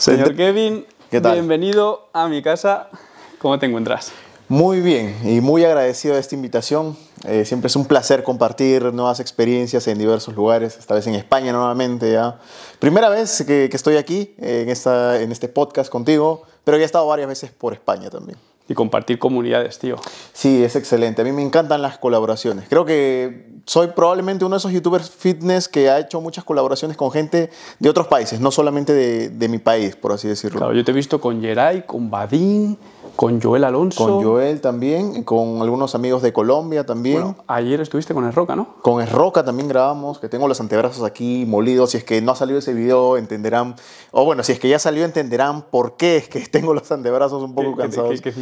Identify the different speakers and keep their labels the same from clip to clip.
Speaker 1: Señor Kevin, bienvenido a mi casa. ¿Cómo te encuentras?
Speaker 2: Muy bien y muy agradecido de esta invitación. Eh, siempre es un placer compartir nuevas experiencias en diversos lugares, esta vez en España nuevamente. Primera vez que, estoy aquí eh, en, esta, en este podcast contigo, pero ya he estado varias veces por España también
Speaker 1: y compartir comunidades,
Speaker 2: tío. Sí, es excelente. A mí me encantan las colaboraciones. Creo que soy probablemente uno de esos youtubers fitness que ha hecho muchas colaboraciones con gente de otros países, no solamente de, mi país, por así decirlo. Claro, yo te he visto con Geray, con Badín. Con Joel Alonso. Con Joel también, con algunos amigos de Colombia también. Bueno,
Speaker 1: ayer estuviste con Esroca, ¿no?
Speaker 2: Con Esroca también grabamos, que tengo los antebrazos aquí molidos. Si es que no ha salido ese video, entenderán. O bueno, si es que ya salió, entenderán por qué es que tengo los antebrazos un poco cansados. ¿Qué,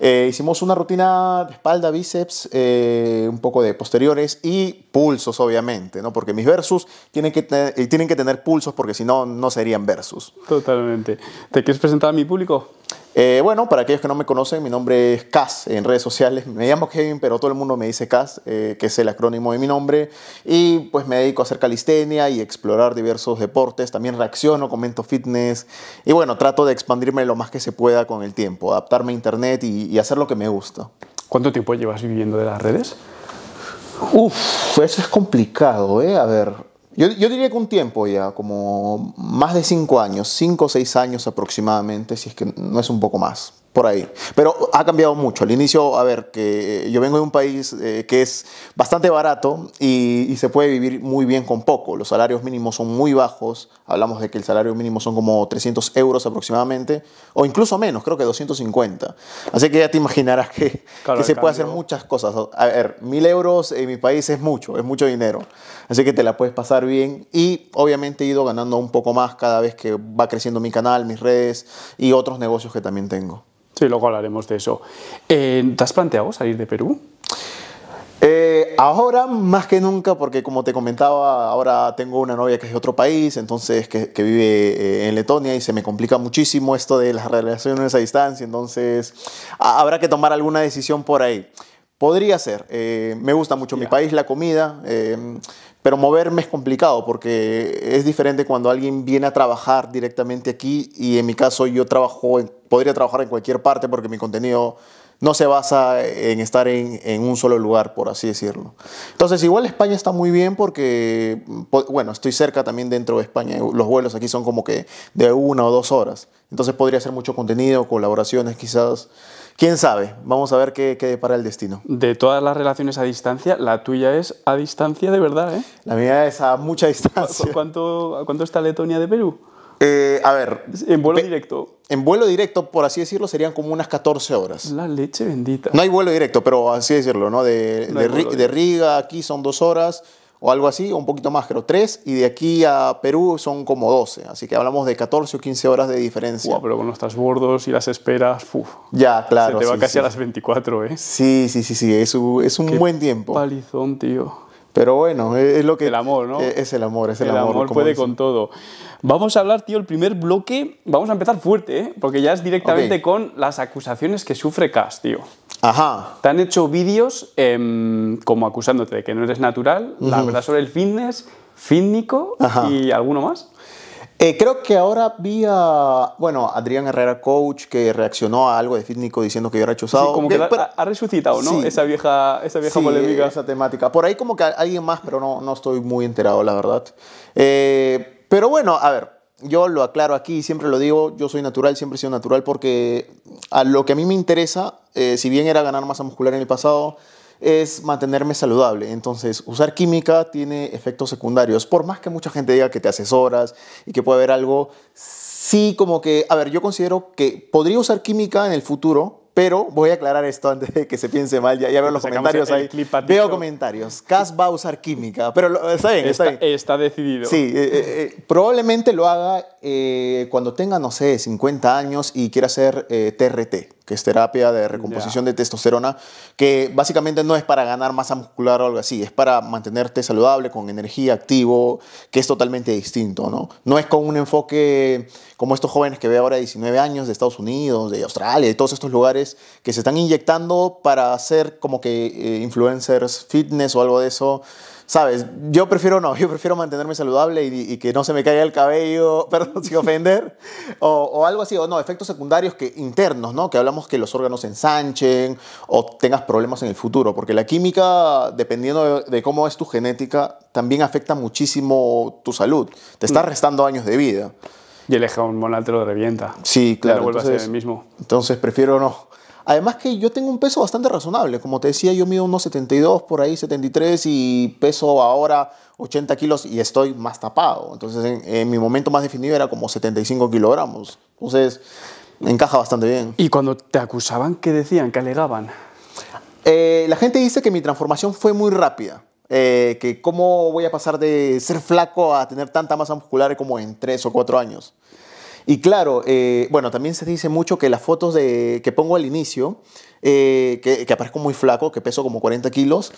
Speaker 2: eh, hicimos una rutina de espalda, bíceps, eh, un poco de posteriores y pulsos, obviamente, ¿no? Porque mis versos tienen que, tener, eh, tienen que tener pulsos porque si no, no serían versus.
Speaker 1: Totalmente. ¿Te quieres presentar
Speaker 2: a mi público? Eh, bueno, para aquellos que no me conocen, mi nombre es Cas en redes sociales. Me llamo Kevin, pero todo el mundo me dice Cas, eh, que es el acrónimo de mi nombre. Y pues me dedico a hacer calistenia y explorar diversos deportes. También reacciono, comento fitness. Y bueno, trato de expandirme lo más que se pueda con el tiempo, adaptarme a internet y, y hacer lo que me gusta.
Speaker 1: ¿Cuánto tiempo llevas viviendo de las redes? Uf, eso es complicado,
Speaker 2: ¿eh? A ver, yo, diría que un tiempo ya, como más de cinco años, cinco o seis años aproximadamente, si es que no es un poco más por ahí. Pero ha cambiado mucho. Al inicio, a ver, que yo vengo de un país eh, que es bastante barato y, se puede vivir muy bien con poco. Los salarios mínimos son muy bajos. Hablamos de que el salario mínimo son como 300 euros aproximadamente, o incluso menos, creo que 250. Así que ya te imaginarás que, se puede hacer muchas cosas. A ver, mil euros en mi país es mucho, es mucho dinero. Así que te la puedes pasar bien y obviamente he ido ganando un poco más cada vez que va creciendo mi canal, mis redes y otros negocios que también tengo.
Speaker 1: Sí, luego hablaremos de eso. Eh, ¿Te has planteado salir de Perú?
Speaker 2: Eh, ahora más que nunca, porque como te comentaba, ahora tengo una novia que es de otro país, entonces que, vive eh, en Letonia y se me complica muchísimo esto de las relaciones a distancia, entonces habrá que tomar alguna decisión por ahí. Podría ser. Eh, me gusta mucho mi país, la comida, eh, pero moverme es complicado porque es diferente cuando alguien viene a trabajar directamente aquí y en mi caso yo trabajo, en, podría trabajar en cualquier parte porque mi contenido no se basa en estar en, en, un solo lugar, por así decirlo. Entonces igual España está muy bien porque, bueno, estoy cerca también dentro de España. Los vuelos aquí son como que de una o dos horas. Entonces podría ser mucho contenido, colaboraciones quizás. ¿Quién sabe? Vamos a ver qué, qué para el destino.
Speaker 1: De todas las relaciones a distancia, la tuya es a distancia de verdad, ¿eh? La
Speaker 2: mía es a mucha distancia. cuánto, ¿Cuánto está Letonia de Perú? Eh, a ver. En vuelo directo. En vuelo directo, por así decirlo, serían como unas 14 horas. La
Speaker 1: leche bendita.
Speaker 2: No hay vuelo directo, pero así decirlo, ¿no? De, de, de Riga aquí son dos horas o algo así, un poquito más, creo, 3, y de aquí a Perú son como 12, así que hablamos de 14 o 15 horas de
Speaker 1: diferencia. pero con los transbordos y las esperas, uf, ya, claro. Se te va casi a las 24, ¿eh?
Speaker 2: Sí, sí, sí, sí, es un, es un buen tiempo. Palizón, tío. Pero bueno, es lo que... El amor, ¿no? Es el amor, es el, amor. El amor puede con
Speaker 1: todo. Vamos a hablar, tío, el primer bloque, vamos a empezar fuerte, ¿eh? Porque ya es directamente con las acusaciones que sufre Cass, tío. Ajá. Te han hecho vídeos em, como acusándote de que no eres natural, la verdad sobre el fitness, fítnico y alguno más. Eh, creo que ahora vi a,
Speaker 2: bueno, Adrián Herrera Coach que reaccionó a algo de Fitnico diciendo que yo rechazado. Sí, como que ha,
Speaker 1: resucitado, ¿no? esa vieja, esa vieja Esa
Speaker 2: temática. Por ahí como que alguien más, pero no, estoy muy enterado, la verdad. Eh, pero bueno, a ver, yo lo aclaro aquí, siempre lo digo, yo soy natural, siempre he sido natural porque a lo que a mí me interesa, eh, si bien era ganar masa muscular en el pasado, es mantenerme saludable. Entonces, usar química tiene efectos secundarios. Por más que mucha gente diga que te asesoras y que puede haber algo, sí como que, a ver, yo considero que podría usar química en el futuro, pero voy a aclarar esto antes de que se piense mal. Ya, ya veo los comentarios ahí. Veo comentarios. Cas va a usar química, pero está bien, está,
Speaker 1: decidido. Sí, eh, eh, eh,
Speaker 2: probablemente lo haga cuando tenga, no sé, 50 años y quiera hacer TRT, que es terapia de recomposición de testosterona, que básicamente no es para ganar masa muscular o algo así, es para mantenerte saludable, con energía, activo, que es totalmente distinto, ¿no? No es con un enfoque como estos jóvenes que veo ahora de 19 años de Estados Unidos, de Australia, de todos estos lugares que se están inyectando para hacer como que eh, influencers fitness o algo de eso sabes, yo prefiero no, yo prefiero mantenerme saludable y, que no se me caiga el cabello, perdón, sin ofender, o, algo así, o no, efectos secundarios que, internos, ¿no? Que hablamos que los órganos se ensanchen o tengas problemas en el futuro, porque la química, dependiendo de, cómo es tu genética, también afecta muchísimo tu salud, te está mm. restando años de vida. Y el eje hormonal te lo revienta. Sí, claro. a el mismo. Entonces prefiero no. Además que yo tengo un peso bastante razonable. Como te decía, yo mido unos 72, por ahí 73 y peso ahora 80 kilos y estoy más tapado. Entonces en, mi momento más definido era como 75 kilogramos. Entonces encaja bastante bien. ¿Y cuando te acusaban, qué decían, qué alegaban? Eh, la gente dice que mi transformación fue muy rápida. Eh, que cómo voy a pasar de ser flaco a tener tanta masa muscular como en 3 o 4 años. Y claro, eh, bueno, también se dice mucho que las fotos de, que pongo al inicio, eh, que, que, aparezco muy flaco, que peso como 40 kilos,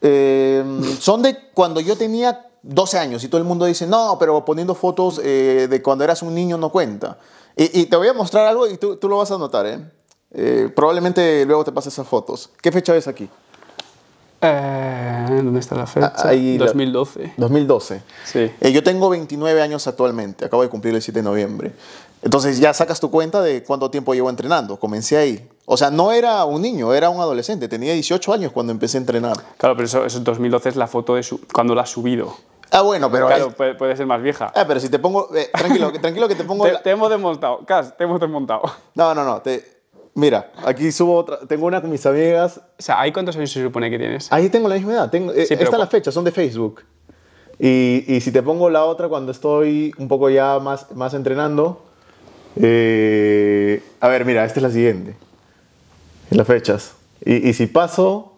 Speaker 2: eh, son de cuando yo tenía 12 años y todo el mundo dice, no, pero poniendo fotos de cuando eras un niño no cuenta. Y, te voy a mostrar algo y tú, tú lo vas a notar, ¿eh? probablemente luego te pases esas fotos. ¿Qué fecha es aquí?
Speaker 1: Eh, ¿Dónde está la ah, fecha? Ahí, 2012.
Speaker 2: 2012. Sí. Eh, yo tengo 29 años actualmente, acabo de cumplir el 7 de noviembre. Entonces ya sacas tu cuenta de cuánto tiempo llevo entrenando. Comencé ahí. O sea, no era un niño, era un adolescente. Tenía 18 años cuando empecé a entrenar.
Speaker 1: Claro, pero eso, eso 2012 es la foto de cuando la has subido. Ah, bueno, pero. Claro, puede, ser más vieja. Ah, pero si te pongo. Eh, tranquilo, tranquilo que te pongo. te, hemos desmontado, Cas, te hemos desmontado. No, no, no. Mira, aquí subo otra. Tengo una con mis amigas. O sea, ¿hay cuántos años se supone que tienes?
Speaker 2: Ahí tengo la misma edad. Tengo, eh, sí, esta son de Facebook. Y, si te pongo la otra cuando estoy un poco ya más, más entrenando. Eh, a ver, mira, esta es la siguiente. Las fechas. Y, si paso,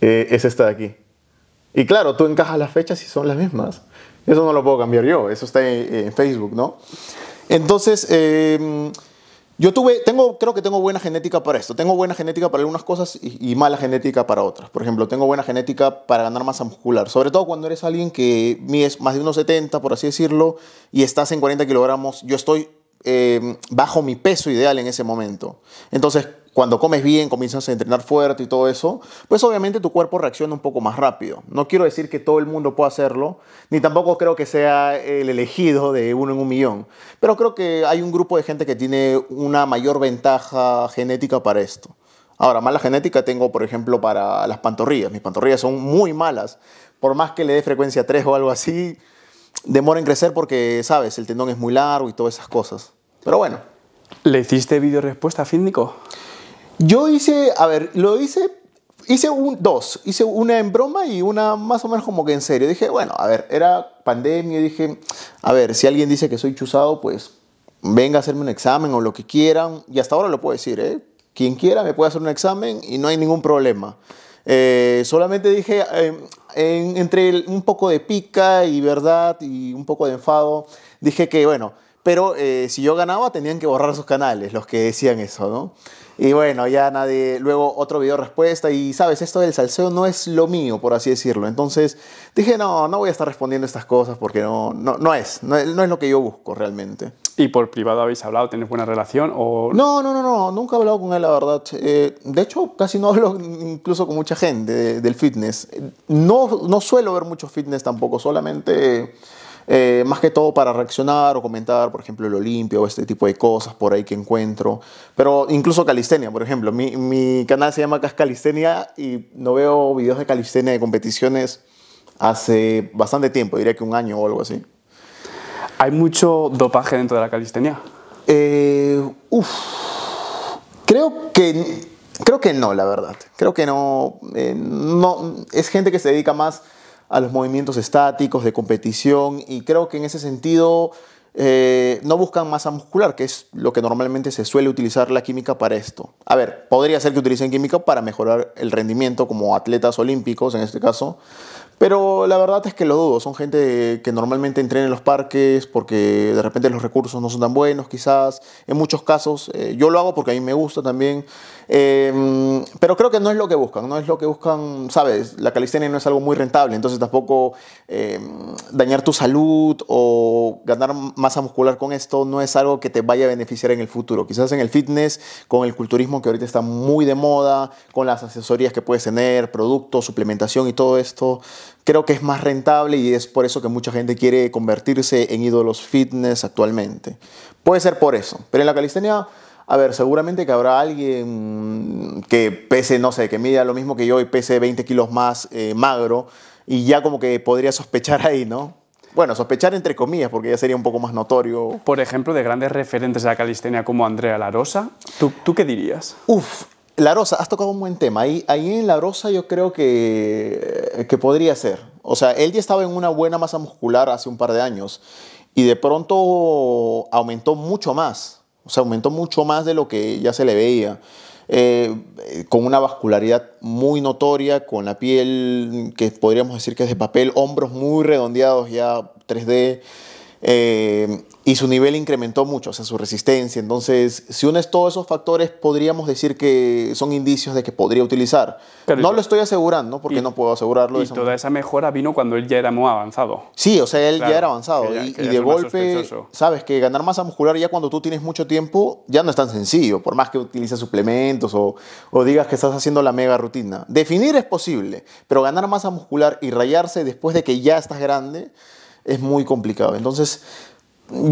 Speaker 2: eh, es esta de aquí. Y claro, tú encajas las fechas y son las mismas. Eso no lo puedo cambiar yo, eso está en, Facebook, ¿no? Entonces, yo tuve, tengo, creo que tengo buena genética para esto. Tengo buena genética para algunas cosas y, mala genética para otras. Por ejemplo, tengo buena genética para ganar masa muscular. Sobre todo cuando eres alguien que mides más de unos 70, por así decirlo, y estás en 40 kilogramos. Yo estoy eh, bajo mi peso ideal en ese momento. Entonces, cuando comes bien, comienzas a entrenar fuerte y todo eso, pues obviamente tu cuerpo reacciona un poco más rápido. No quiero decir que todo el mundo pueda hacerlo, ni tampoco creo que sea el elegido de uno en un millón, pero creo que hay un grupo de gente que tiene una mayor ventaja genética para esto. Ahora, mala genética tengo, por ejemplo, para las pantorrillas. Mis pantorrillas son muy malas. Por más que le dé frecuencia 3 o algo así, demora en crecer porque, sabes, el tendón es muy largo y todas esas cosas. Pero bueno. ¿Le hiciste video respuesta a Fíndico? Yo hice, a ver, lo hice, hice un, dos, hice una en broma y una más o menos como que en serio. Dije, bueno, a ver, era pandemia, dije, a ver, si alguien dice que soy chuzado, pues venga a hacerme un examen o lo que quieran. Y hasta ahora lo puedo decir, ¿eh? Quien quiera me puede hacer un examen y no hay ningún problema. Eh, solamente dije, em, entre un poco de pica y verdad y un poco de enfado, dije que, bueno, pero eh, si yo ganaba tenían que borrar sus canales, los que decían eso, ¿no? Y bueno, ya nadie. Luego otro video respuesta. Y sabes, esto del salseo no es lo mío, por así decirlo. Entonces dije, no, no voy a estar respondiendo
Speaker 1: estas cosas porque no, no, no es. No, es lo que yo busco realmente. ¿Y por privado habéis hablado? ¿Tenéis buena relación? O...
Speaker 2: No, no, no, no. Nunca he hablado con él, la verdad. Eh, de hecho, casi no hablo incluso con mucha gente del fitness. No, no suelo ver mucho fitness tampoco, solamente. Eh, más que todo para reaccionar o comentar, por ejemplo, el Olimpio o este tipo de cosas por ahí que encuentro. Pero incluso calistenia, por ejemplo. Mi, canal se llama Cascalistenia Calistenia y no veo videos de calistenia de competiciones hace bastante tiempo, diría que un año o algo así.
Speaker 1: ¿Hay mucho dopaje dentro de la
Speaker 2: calistenia? Eh, creo que, creo que no, la verdad. Creo que no, eh, no. Es gente que se dedica más a los movimientos estáticos de competición y creo que en ese sentido eh, no buscan masa muscular, que es lo que normalmente se suele utilizar la química para esto. A ver, podría ser que utilicen química para mejorar el rendimiento como atletas olímpicos en este caso, pero la verdad es que lo dudo, son gente que normalmente entrena en los parques porque de repente los recursos no son tan buenos quizás, en muchos casos eh, yo lo hago porque a mí me gusta también. Em, pero creo que no es lo que buscan, no es lo que buscan, ¿sabes? La calistenia no es algo muy rentable, entonces tampoco em, dañar tu salud o ganar masa muscular con esto no es algo que te vaya a beneficiar en el futuro. Quizás en el fitness, con el culturismo que ahorita está muy de moda, con las asesorías que puedes tener, productos, suplementación y todo esto, creo que es más rentable y es por eso que mucha gente quiere convertirse en ídolos fitness actualmente. Puede ser por eso, pero en la calistenia a ver, seguramente que habrá alguien que pese, no sé, que mida lo mismo que yo y pese 20 kilos más eh, magro y ya como que podría sospechar ahí, ¿no? Bueno, sospechar entre comillas, porque ya sería un poco más notorio.
Speaker 1: Por ejemplo, de grandes referentes de la calistenia como Andrea Larosa, ¿tú, tú qué dirías? Uf, Larosa, has tocado un buen tema.
Speaker 2: Ahí, ahí en Larosa yo creo que, que podría ser. O sea, él ya estaba en una buena masa muscular hace un par de años y de pronto aumentó mucho más se aumentó mucho más de lo que ya se le veía. Eh, con una vascularidad muy notoria, con la piel que podríamos decir que es de papel, hombros muy redondeados ya 3D y su nivel incrementó mucho, o sea, su resistencia. Entonces, si unes todos esos factores, podríamos decir que son indicios de que podría utilizar.
Speaker 1: no lo estoy asegurando, porque no puedo asegurarlo. y toda esa mejora vino cuando él ya era muy avanzado. Sí, o sea, él ya era avanzado. y, de golpe,
Speaker 2: sabes que ganar masa muscular ya cuando tú tienes mucho tiempo, ya no es tan sencillo, por más que utilices suplementos o, o digas que estás haciendo la mega rutina. Definir es posible, pero ganar masa muscular y rayarse después de que ya estás grande es muy complicado. Entonces,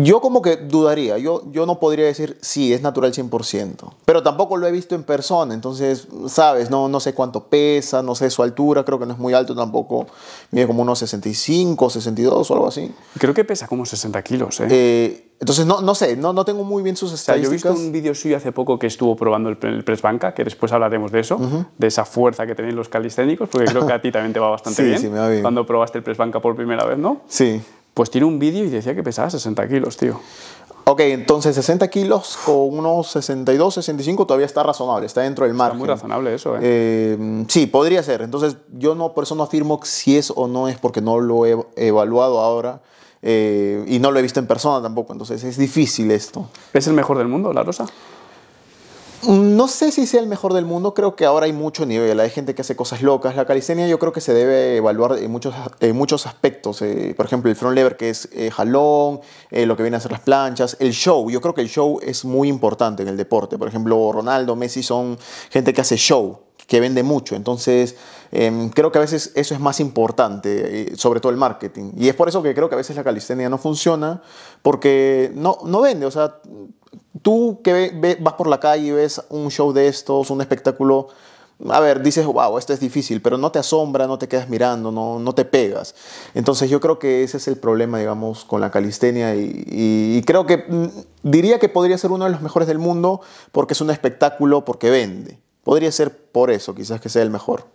Speaker 2: yo como que dudaría, yo, yo no podría decir sí, es natural 100%, pero tampoco lo he visto en persona, entonces, sabes, no, no sé cuánto pesa, no sé su altura, creo que no es muy alto tampoco, mide como unos 65, 62 o algo así.
Speaker 1: Creo que pesa como 60 kilos, ¿eh?
Speaker 2: ¿eh? entonces, no, no sé, no, no tengo muy bien
Speaker 1: sus estadísticas. yo he visto un vídeo suyo hace poco que estuvo probando el, press banca, que después hablaremos de eso, de esa fuerza que tienen los calisténicos, porque creo que a ti también te va bastante bien, Cuando probaste el press banca por primera vez, ¿no? Sí pues tiene un vídeo y decía que pesaba 60 kilos, tío. Ok, entonces
Speaker 2: 60 kilos con unos 62, 65 todavía está razonable, está dentro del margen. Está muy razonable eso, ¿eh? ¿eh? sí, podría ser. Entonces, yo no, por eso no afirmo si es o no es porque no lo he evaluado ahora. Eh, y no lo he visto en persona tampoco, entonces es difícil esto. ¿Es el mejor del mundo, La Rosa? Mm, no sé si sea el mejor del mundo, creo que ahora hay mucho nivel, hay gente que hace cosas locas. La calistenia yo creo que se debe evaluar en muchos, en muchos aspectos. Eh, por ejemplo, el front lever que es eh, jalón, eh, lo que viene a hacer las planchas, el show. Yo creo que el show es muy importante en el deporte. Por ejemplo, Ronaldo, Messi son gente que hace show, que vende mucho. Entonces, em, creo que a veces eso es más importante, sobre todo el marketing. Y es por eso que creo que a veces la calistenia no funciona, porque no, no vende. O sea, tú que vas por la calle y ves un show de estos, un espectáculo, a ver, dices, wow, esto es difícil, pero no te asombra, no te quedas mirando, no, te pegas. Entonces yo creo que ese es el problema, digamos, con la calistenia y creo que mm, diría que podría ser uno de los mejores del mundo porque es un espectáculo, porque vende. Podría ser por eso, quizás
Speaker 1: que sea el mejor.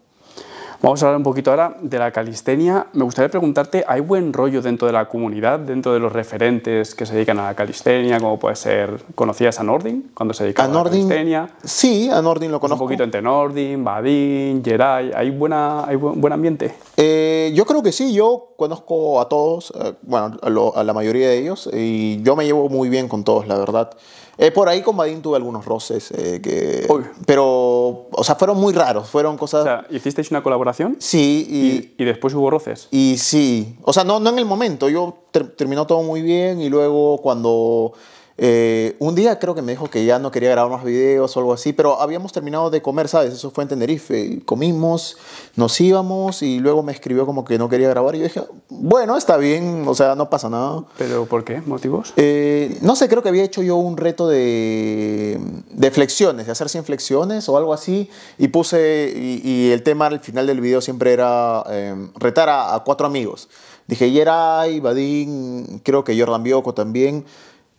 Speaker 1: Vamos a hablar un poquito ahora de la calistenia. Me gustaría preguntarte, ¿hay buen rollo dentro de la comunidad, dentro de los referentes que se dedican a la calistenia, como puede ser, ¿conocías a Nordin cuando se dedicaba a, la calistenia? Sí, a Nordin lo conozco. Un poquito entre Nordin, Badin, Jerai, ¿hay, buena, hay buen, ambiente?
Speaker 2: Eh, yo creo que sí, yo
Speaker 1: conozco
Speaker 2: a todos, eh, bueno, a la mayoría de ellos, y yo me llevo muy bien con todos, la verdad. Eh, por ahí con Vadim tuve algunos roces, eh, que, pero, o sea, fueron muy raros, fueron
Speaker 1: cosas... O sea, ¿hicisteis una colaboración? Sí. Y, después hubo roces.
Speaker 2: Y sí, o sea, no, no en el momento, yo terminó todo muy bien y luego cuando eh, un día creo que me dijo que ya no quería grabar más videos o algo así, pero habíamos terminado de comer, ¿sabes? Eso fue en Tenerife. Comimos, nos íbamos y luego me escribió como que no quería grabar y yo dije, bueno, está bien, o sea, no pasa nada.
Speaker 1: ¿Pero por qué? ¿Motivos?
Speaker 2: Eh, no sé, creo que había hecho yo un reto de, flexiones, de hacer 100 flexiones o algo así y puse, y, el tema al final del video siempre era em, retar a, cuatro amigos. Dije, Yeray, Badín, creo que Jordan Bioco también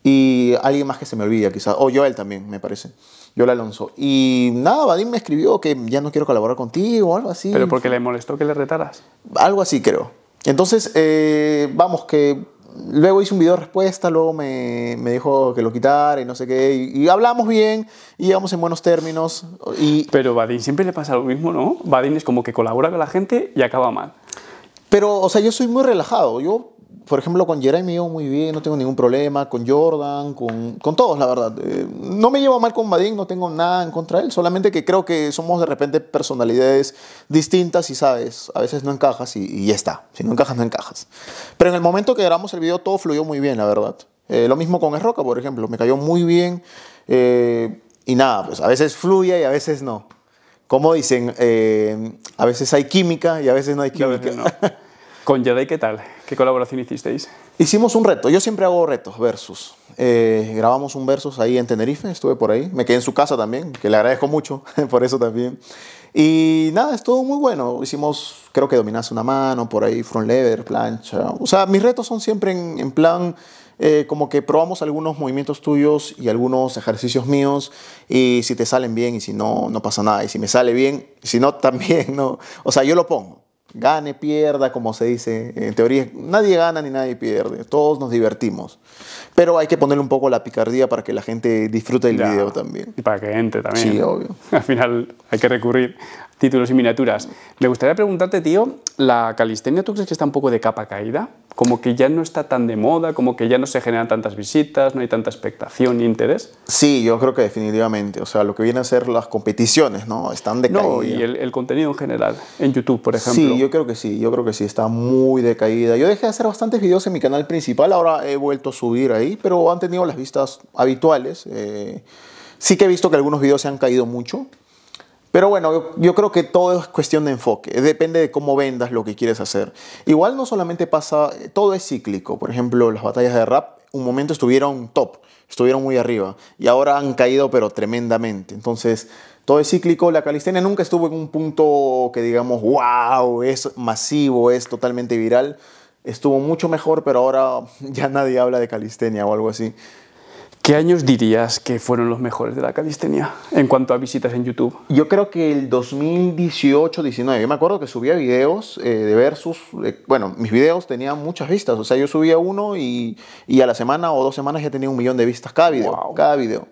Speaker 2: y alguien más que se me olvida quizás, o Joel también, me parece. Joel Alonso. Y nada, Vadim me escribió que ya no quiero colaborar
Speaker 1: contigo o algo así. Pero porque le molestó que le retaras.
Speaker 2: Algo así creo. Entonces, eh, vamos, que luego hice un video de respuesta, luego me, me dijo que lo quitara y no sé
Speaker 1: qué. Y, hablamos bien y íbamos en buenos términos. Y... Pero Badín siempre le pasa lo mismo, ¿no? Badín es como que colabora con la gente y acaba mal. Pero, o sea, yo soy muy relajado.
Speaker 2: Yo por ejemplo, con Jeremy me muy bien, no tengo ningún problema, con Jordan, con, con todos, la verdad. Eh, no me llevo mal con Madin, no tengo nada en contra de él, solamente que creo que somos de repente personalidades distintas y sabes, a veces no encajas y, ya está. Si no encajas, no encajas. Pero en el momento que grabamos el video todo fluyó muy bien, la verdad. Eh, lo mismo con Esroca, por ejemplo, me cayó muy bien eh, y nada, pues a veces fluye y a veces no. Como dicen, a veces hay química y a veces no hay química. Con Jedi, ¿qué tal? ¿Qué colaboración hicisteis? Hicimos un reto. Yo siempre hago retos, versus. Eh, grabamos un versus ahí en Tenerife, estuve por ahí. Me quedé en su casa también, que le agradezco mucho por eso también. Y nada, estuvo muy bueno. Hicimos, creo que dominaste una mano, por ahí front lever, plancha. O sea, mis retos son siempre en, plan... Eh, como que probamos algunos movimientos tuyos y algunos ejercicios míos y si te salen bien y si no, no pasa nada. Y si me sale bien, si no, también, ¿no? O sea, yo lo pongo gane, pierda, como se dice. En teoría, nadie gana ni nadie pierde. Todos nos divertimos. Pero hay que ponerle un poco la picardía para que la gente
Speaker 1: disfrute el video también. Y para que entre también. Sí, obvio. Al final hay que recurrir a títulos y miniaturas. Me gustaría preguntarte, tío, ¿la calistenia tú crees que está un poco de capa caída? como que ya no está tan de moda, como que ya no se generan tantas visitas, no hay tanta expectación ni interés. Sí, yo creo que definitivamente. O sea, lo que viene a ser las competiciones, ¿no? Están decaídas. No, y el, contenido en general, en YouTube, por ejemplo. Sí,
Speaker 2: yo creo que sí, yo creo que sí, está muy decaída. Yo dejé de hacer bastantes videos en mi canal principal, ahora he vuelto a subir ahí, pero han tenido las vistas habituales. Eh, sí que he visto que algunos videos se han caído mucho, pero bueno, yo, creo que todo es cuestión de enfoque, depende de cómo vendas lo que quieres hacer. Igual no solamente pasa, todo es cíclico, por ejemplo, las batallas de rap un momento estuvieron top, estuvieron muy arriba y ahora han caído pero tremendamente. Entonces, todo es cíclico, la calistenia nunca estuvo en un punto que digamos, wow, es masivo, es totalmente viral. Estuvo mucho mejor, pero ahora ya nadie habla de calistenia o algo así. ¿Qué años dirías
Speaker 1: que fueron los mejores de la calistenia
Speaker 2: en cuanto a visitas en YouTube? Yo creo que el 2018-19. Yo me acuerdo que subía videos eh, de versus. Eh, bueno, mis videos tenían muchas vistas. O sea, yo subía uno y, y, a la semana o dos semanas ya tenía un millón de vistas cada video. Cada video.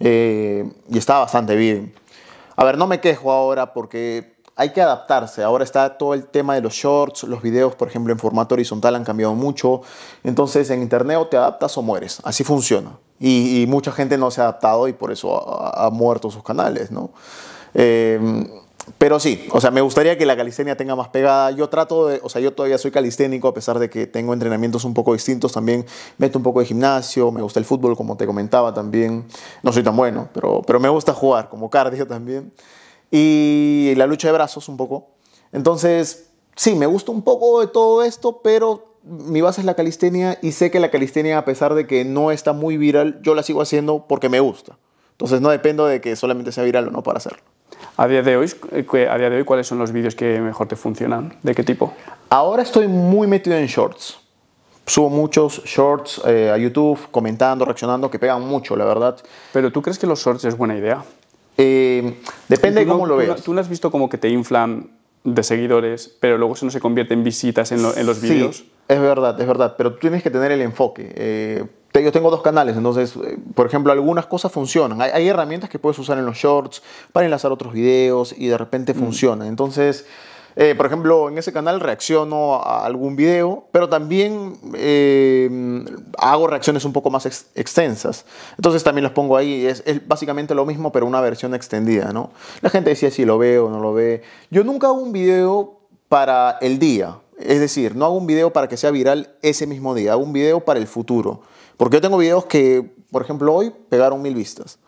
Speaker 2: Eh, y estaba bastante bien. A ver, no me quejo ahora porque hay que adaptarse. Ahora está todo el tema de los shorts, los videos, por ejemplo, en formato horizontal han cambiado mucho. Entonces, en internet o te adaptas o mueres. Así funciona. Y, mucha gente no se ha adaptado y por eso ha, muerto sus canales, ¿no? Eh, pero sí, o sea, me gustaría que la calistenia tenga más pegada. Yo trato de, o sea, yo todavía soy calisténico a pesar de que tengo entrenamientos un poco distintos también. Meto un poco de gimnasio, me gusta el fútbol, como te comentaba también. No soy tan bueno, pero, pero me gusta jugar como cardio también. Y la lucha de brazos un poco. Entonces, sí, me gusta un poco de todo esto, pero mi base es la calistenia y sé que la calistenia, a pesar de que no está muy viral, yo la sigo haciendo porque me gusta. Entonces no dependo de que solamente sea viral o no para hacerlo.
Speaker 1: A día de hoy, a día de hoy ¿cuáles son los vídeos que mejor te funcionan? ¿De qué tipo? Ahora estoy muy metido en shorts.
Speaker 2: Subo muchos shorts eh, a YouTube, comentando, reaccionando, que pegan mucho, la verdad.
Speaker 1: Pero ¿tú crees que los shorts es buena idea? Eh, depende de cómo lo veas. Tú, no has visto como que te inflan de seguidores, pero luego eso no se convierte en visitas en, los sí. vídeos? Es
Speaker 2: verdad, es verdad, pero tú tienes que tener el enfoque. yo eh, tengo dos canales, entonces, eh,
Speaker 1: por ejemplo, algunas
Speaker 2: cosas funcionan. Hay, herramientas que puedes usar en los shorts para enlazar otros videos y de repente mm. funcionan. Entonces, eh, por ejemplo, en ese canal reacciono a algún video, pero también hago reacciones un poco más extensas. Entonces también las pongo ahí. Es, básicamente lo mismo, pero una versión extendida, ¿no? La gente decía si lo veo, o no lo ve. Yo nunca hago un video para el día. Es decir, no hago un video para que sea viral ese mismo día, hago un video para el futuro. Porque yo tengo videos que, por ejemplo, hoy pegaron mil vistas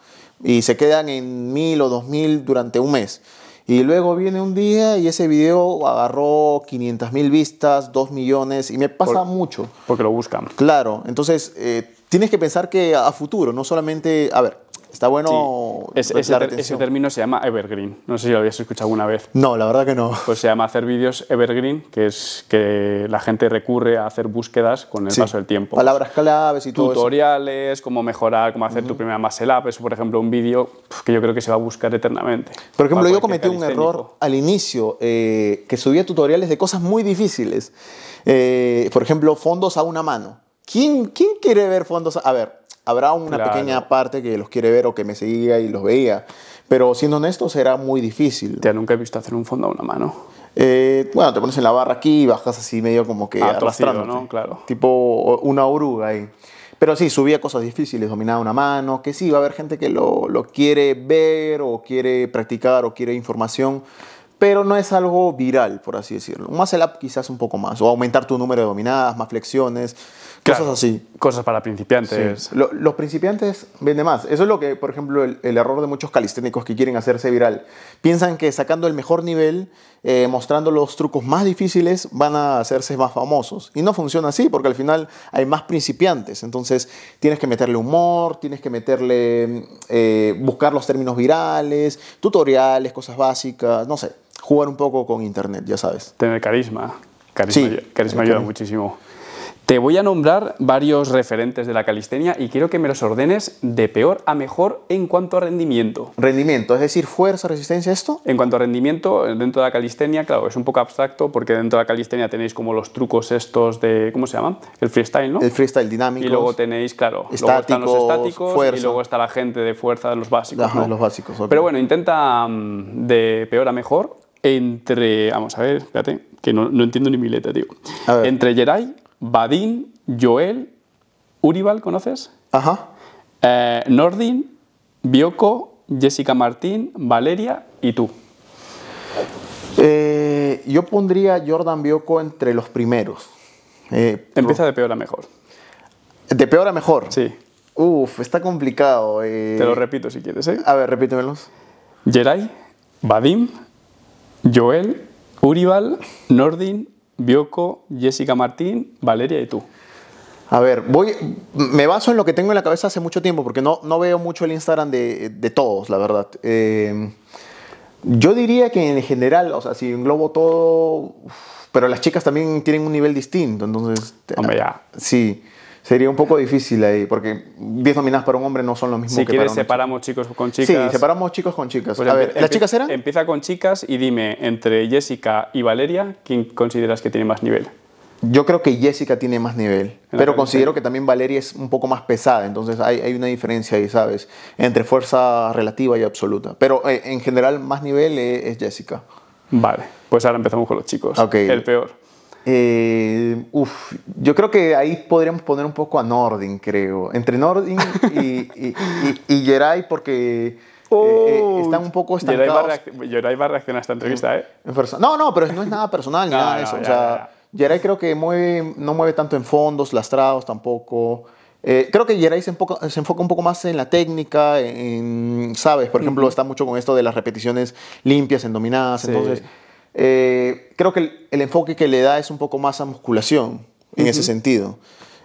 Speaker 2: y se quedan en mil o dos mil durante un mes. Y luego viene un día y ese video agarró 500 mil vistas, 2 millones, y me pasa mucho. Porque lo buscan. Claro, entonces eh, tienes que pensar que a futuro, no solamente, a
Speaker 1: ver, está bueno ese, término se llama evergreen. No sé si lo habías escuchado alguna vez. No, la verdad que no. Pues se llama hacer vídeos evergreen, que es que la gente recurre a hacer búsquedas con el paso del tiempo. Palabras claves y todo Tutoriales, cómo mejorar, cómo hacer tu primera muscle up. Eso, por ejemplo, un vídeo que yo creo que se va a buscar eternamente. Por ejemplo, yo cometí un error al
Speaker 2: inicio, eh, que subía tutoriales de cosas muy difíciles. Eh, por ejemplo, fondos a una mano. ¿Quién, ¿Quién quiere ver fondos? a ver, habrá una pequeña parte que los quiere ver o que me seguía y los veía. Pero siendo honestos, será muy difícil. Ya nunca he visto hacer un fondo a una mano. Eh, bueno, te pones en la barra aquí y bajas así medio como que arrastrando, ¿no? Claro. Tipo una oruga ahí. Pero sí, subía cosas difíciles, dominaba una mano, que sí, va a haber gente que lo, lo quiere ver o quiere practicar o quiere información, pero no es algo viral, por así decirlo. Un muscle up quizás un poco más, o aumentar tu número de dominadas, más flexiones,
Speaker 1: cosas así. Cosas para principiantes.
Speaker 2: los principiantes venden más. Eso es lo que, por ejemplo, el, error de muchos calisténicos que quieren hacerse viral. Piensan que sacando el mejor nivel, eh, mostrando los trucos más difíciles, van a hacerse más famosos. Y no funciona así, porque al final hay más principiantes. Entonces, tienes que meterle humor, tienes que meterle, eh, buscar los términos virales, tutoriales, cosas básicas, no sé.
Speaker 1: Jugar un poco con internet, ya sabes. Tener carisma. Carisma, sí, carisma ayuda muchísimo. Te voy a nombrar varios referentes de la calistenia y quiero que me los ordenes de peor a mejor en cuanto a rendimiento. Rendimiento, es decir, fuerza, resistencia, esto. En cuanto a rendimiento, dentro de la calistenia, claro, es un poco abstracto porque dentro de la calistenia tenéis como los trucos estos de, ¿cómo se llama? El freestyle, ¿no? El freestyle dinámico. Y luego tenéis, claro, estáticos, luego están los estáticos y luego está la gente de fuerza, de los básicos. los básicos. Pero bueno, intenta mm, de peor a mejor entre, vamos a ver, espérate, que no, entiendo ni mi letra, tío. Entre Jerai Badin, Joel, Uribal, ¿conoces? Ajá. Eh, Nordin, Bioko, Jessica Martín, Valeria y tú.
Speaker 2: Eh, yo pondría Jordan Bioko entre los primeros. Eh,
Speaker 1: Empieza de peor a mejor. ¿De peor a mejor? Sí. Uf, está complicado. Te lo repito si quieres, A ver, repítemelos. Jerai, Badin, Joel, Uribal, Nordin, Bioco, Jessica Martín, Valeria y tú. A ver, voy, me baso en lo que tengo en la cabeza hace mucho tiempo, porque no, no veo mucho
Speaker 2: el Instagram de, todos, la verdad. Eh, yo diría que en general, o sea, si englobo todo, pero las chicas también tienen un nivel distinto, entonces... Hombre, Sí. Sería un poco difícil ahí, porque 10 dominadas para un hombre no son lo mismo si que para Si quieres,
Speaker 1: separamos chicos con chicas. Sí, separamos pues chicos con chicas. a ver, ¿las chicas eran? Empieza con chicas y dime, entre Jessica y Valeria, ¿quién consideras que tiene más nivel? Yo creo que Jessica tiene
Speaker 2: más nivel, pero considero
Speaker 1: que también Valeria es un
Speaker 2: poco más pesada, entonces hay, una diferencia ahí, ¿sabes? Entre fuerza relativa y absoluta. Pero eh, en general, más nivel eh, es, Jessica. Vale, pues ahora empezamos con los chicos. El peor. Eh, yo creo que ahí podríamos poner un poco a Nordin, creo. Entre Nordin y, y, porque eh, eh, están un poco estancados.
Speaker 1: Geray va a reaccionar a esta entrevista,
Speaker 2: ¿eh? No, no, pero no es nada personal, ni nada eso. creo que mueve, no mueve tanto en fondos, lastrados tampoco. creo que Geray se enfoca, un poco más en la técnica, ¿sabes? Por ejemplo, está mucho con esto de las repeticiones limpias, en dominadas, entonces... Eh, creo que el, enfoque que le da es un poco más a musculación en ese sentido.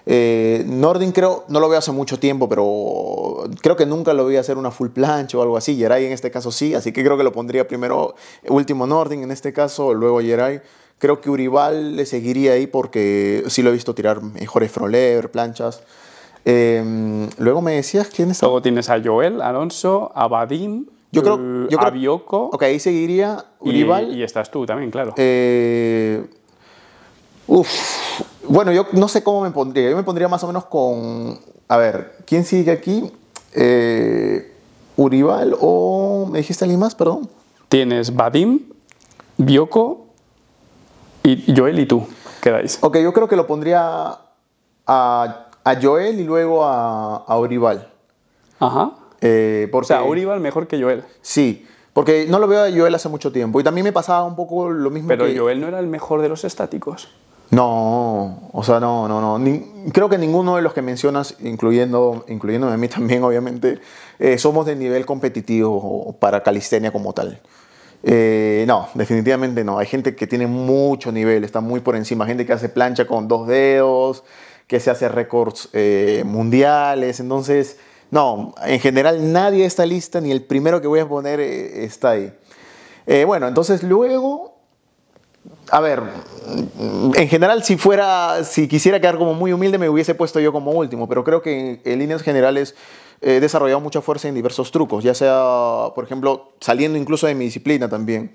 Speaker 2: Eh, Nordin creo, no lo veo hace mucho tiempo, pero creo que nunca lo a hacer una full plancha o algo así. Yeray en este caso sí, así que creo que lo pondría primero, eh, último Nordin en este caso, luego Yeray. Creo que Uribal le seguiría ahí porque sí lo he visto tirar mejores froler planchas. Em, luego me decías quién es.
Speaker 1: Luego tienes a Joel, Alonso, a yo creo. Eh, yo creo Bioko. Ok, ahí seguiría Uribal. Y, estás tú también, claro. Eh, uf.
Speaker 2: Bueno, yo no sé cómo me pondría. Yo me pondría más o menos con. A ver, ¿quién sigue aquí? Eh, Uribal o. ¿Me dijiste alguien más? Perdón. Tienes Badim, Bioco y Joel y tú. Quedáis. Ok, yo creo que lo pondría a, Joel y luego a, a Uribal. Ajá. Eh, porque, o sea, el mejor que Joel. Sí, porque no lo veo a Joel hace mucho tiempo. Y también me pasaba
Speaker 1: un poco lo mismo Pero Joel no era el mejor de los estáticos.
Speaker 2: No, o sea, no, no, no. creo que ninguno de los que mencionas, incluyendo, incluyéndome a mí también, obviamente, eh, somos de nivel competitivo para calistenia como tal. Eh, no, definitivamente no. Hay gente que tiene mucho nivel, está muy por encima. Gente que hace plancha con dos dedos, que se hace récords eh, mundiales. Entonces, no, en general nadie está lista, ni el primero que voy a poner eh, está ahí. Eh, bueno, entonces
Speaker 1: luego,
Speaker 2: a ver, en general si fuera, si quisiera quedar como muy humilde me hubiese puesto yo como último, pero creo que en, líneas generales he desarrollado mucha fuerza en diversos trucos, ya sea, por ejemplo, saliendo incluso de mi disciplina también.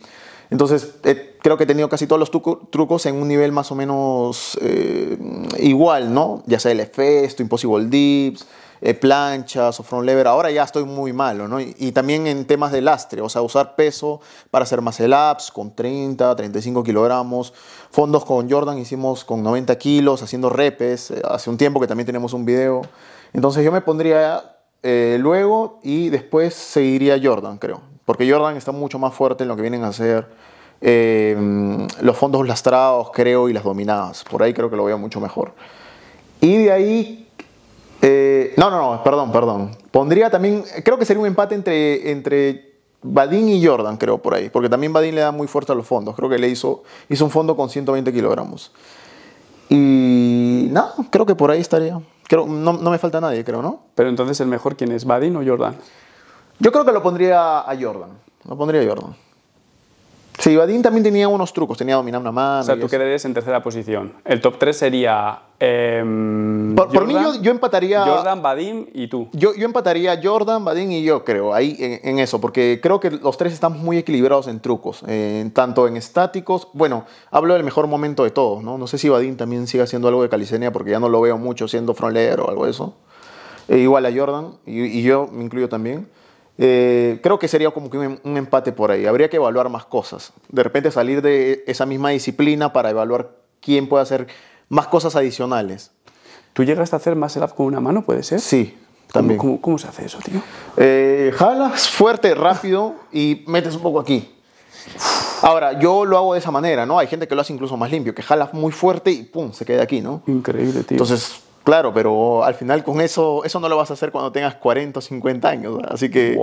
Speaker 2: Entonces, creo que he tenido casi todos los trucos en un nivel más o menos eh, igual, ¿no? Ya sea el efecto Impossible Dips, eh, planchas o front lever, ahora ya estoy muy malo, ¿no? Y, también en temas de lastre, o sea, usar peso para hacer más ups con 30, 35 kilogramos, fondos con Jordan hicimos con 90 kilos, haciendo repes, eh, hace un tiempo que también tenemos un video. Entonces yo me pondría eh, luego y después seguiría Jordan, creo, porque Jordan está mucho más fuerte en lo que vienen a hacer. los fondos lastrados, creo, y las dominadas. Por ahí creo que lo veo mucho mejor. Y de ahí eh, no, no, no, perdón, perdón. Pondría también, creo que sería un empate entre, entre Badin y Jordan, creo, por ahí. Porque también Badin le da muy fuerte a los fondos. Creo que le hizo, hizo un fondo con 120 kilogramos. Y no, creo que por ahí estaría. Creo, no, no, me falta nadie, creo, ¿no? Pero entonces el mejor, ¿quién es? ¿Badin o Jordan? Yo creo que lo pondría a Jordan. Lo pondría a Jordan. Sí, Badin también tenía unos trucos, tenía dominada una mano. O sea, tú quedarías
Speaker 1: en tercera posición. El top 3 sería. Em, por, mí, yo, empataría. Jordan, Badin y tú. Yo, yo empataría Jordan,
Speaker 2: Badin y yo, creo, ahí en, eso, porque creo que los tres estamos muy equilibrados en trucos, tanto en estáticos. Bueno, hablo del mejor momento de todos, ¿no? No sé si Badin también sigue haciendo algo de calicenia, porque ya no lo veo mucho siendo frontler o algo de eso. Eh, igual a Jordan, y yo me incluyo también. Eh, creo que sería como que un, empate por ahí. Habría que evaluar más cosas. De repente salir de esa misma disciplina para evaluar quién puede hacer más cosas adicionales.
Speaker 1: ¿Tú llegas a hacer más el up con una mano, puede ser? Sí, también. ¿Cómo, se hace eso, tío? Eh, jalas fuerte, rápido y metes un poco aquí. Ahora,
Speaker 2: yo lo hago de esa manera, ¿no? Hay gente que lo hace incluso más limpio, que jala muy fuerte y pum, se queda aquí, ¿no?
Speaker 1: Increíble, tío. Entonces,
Speaker 2: Claro, pero al final con eso, eso no lo vas a hacer cuando tengas 40 o 50 años. Así que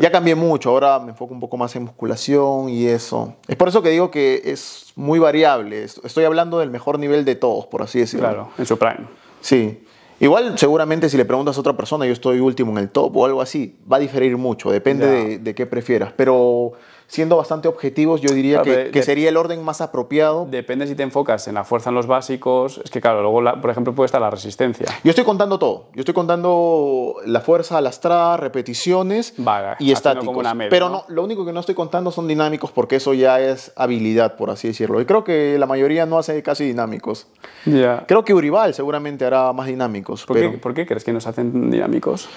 Speaker 2: ya cambié mucho. Ahora me enfoco un poco más en musculación y eso. Es por eso que digo que es muy variable. Estoy hablando del mejor nivel de todos, por así decirlo. Claro, en su prime. Sí. Igual, seguramente, si le preguntas a otra persona, yo estoy último en el top o algo así, va a diferir mucho, depende de, de, qué prefieras. Pero siendo bastante objetivos, yo diría que, sería
Speaker 1: el orden más apropiado. Depende si te enfocas en la fuerza en los básicos. Es que, claro, luego, por ejemplo, puede estar la resistencia. Yo estoy contando todo. Yo estoy contando la fuerza, las
Speaker 2: tras, repeticiones y estáticos. pero ¿no? lo único que no estoy contando son dinámicos porque eso ya es habilidad, por así decirlo. Y creo que la mayoría no hace casi dinámicos. Creo que Uribal seguramente hará más dinámicos. ¿Por, qué, crees que nos hacen dinámicos?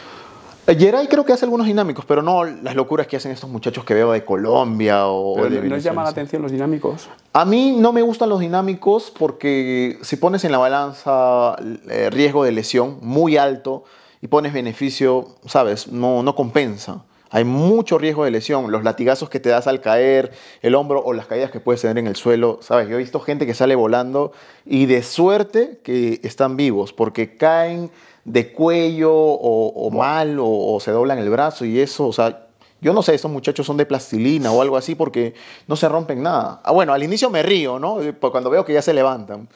Speaker 2: Eh, Yeray creo que hace algunos dinámicos, pero no las locuras que hacen estos muchachos que veo de Colombia o ¿No les llama la atención
Speaker 1: los dinámicos?
Speaker 2: A mí no me gustan los dinámicos porque si pones en la balanza eh, riesgo de lesión muy alto y pones beneficio, sabes, no, no compensa. Hay mucho riesgo de lesión, los latigazos que te das al caer, el hombro o las caídas que puedes tener en el suelo, sabes, yo he visto gente que sale volando y de suerte que están vivos porque caen de cuello o, mal o, se doblan el brazo y eso, o sea, yo no sé, esos muchachos son de plastilina o algo así porque no se rompen nada. Ah, bueno, al inicio me río, ¿no? Eh, pues, cuando veo que ya se levantan.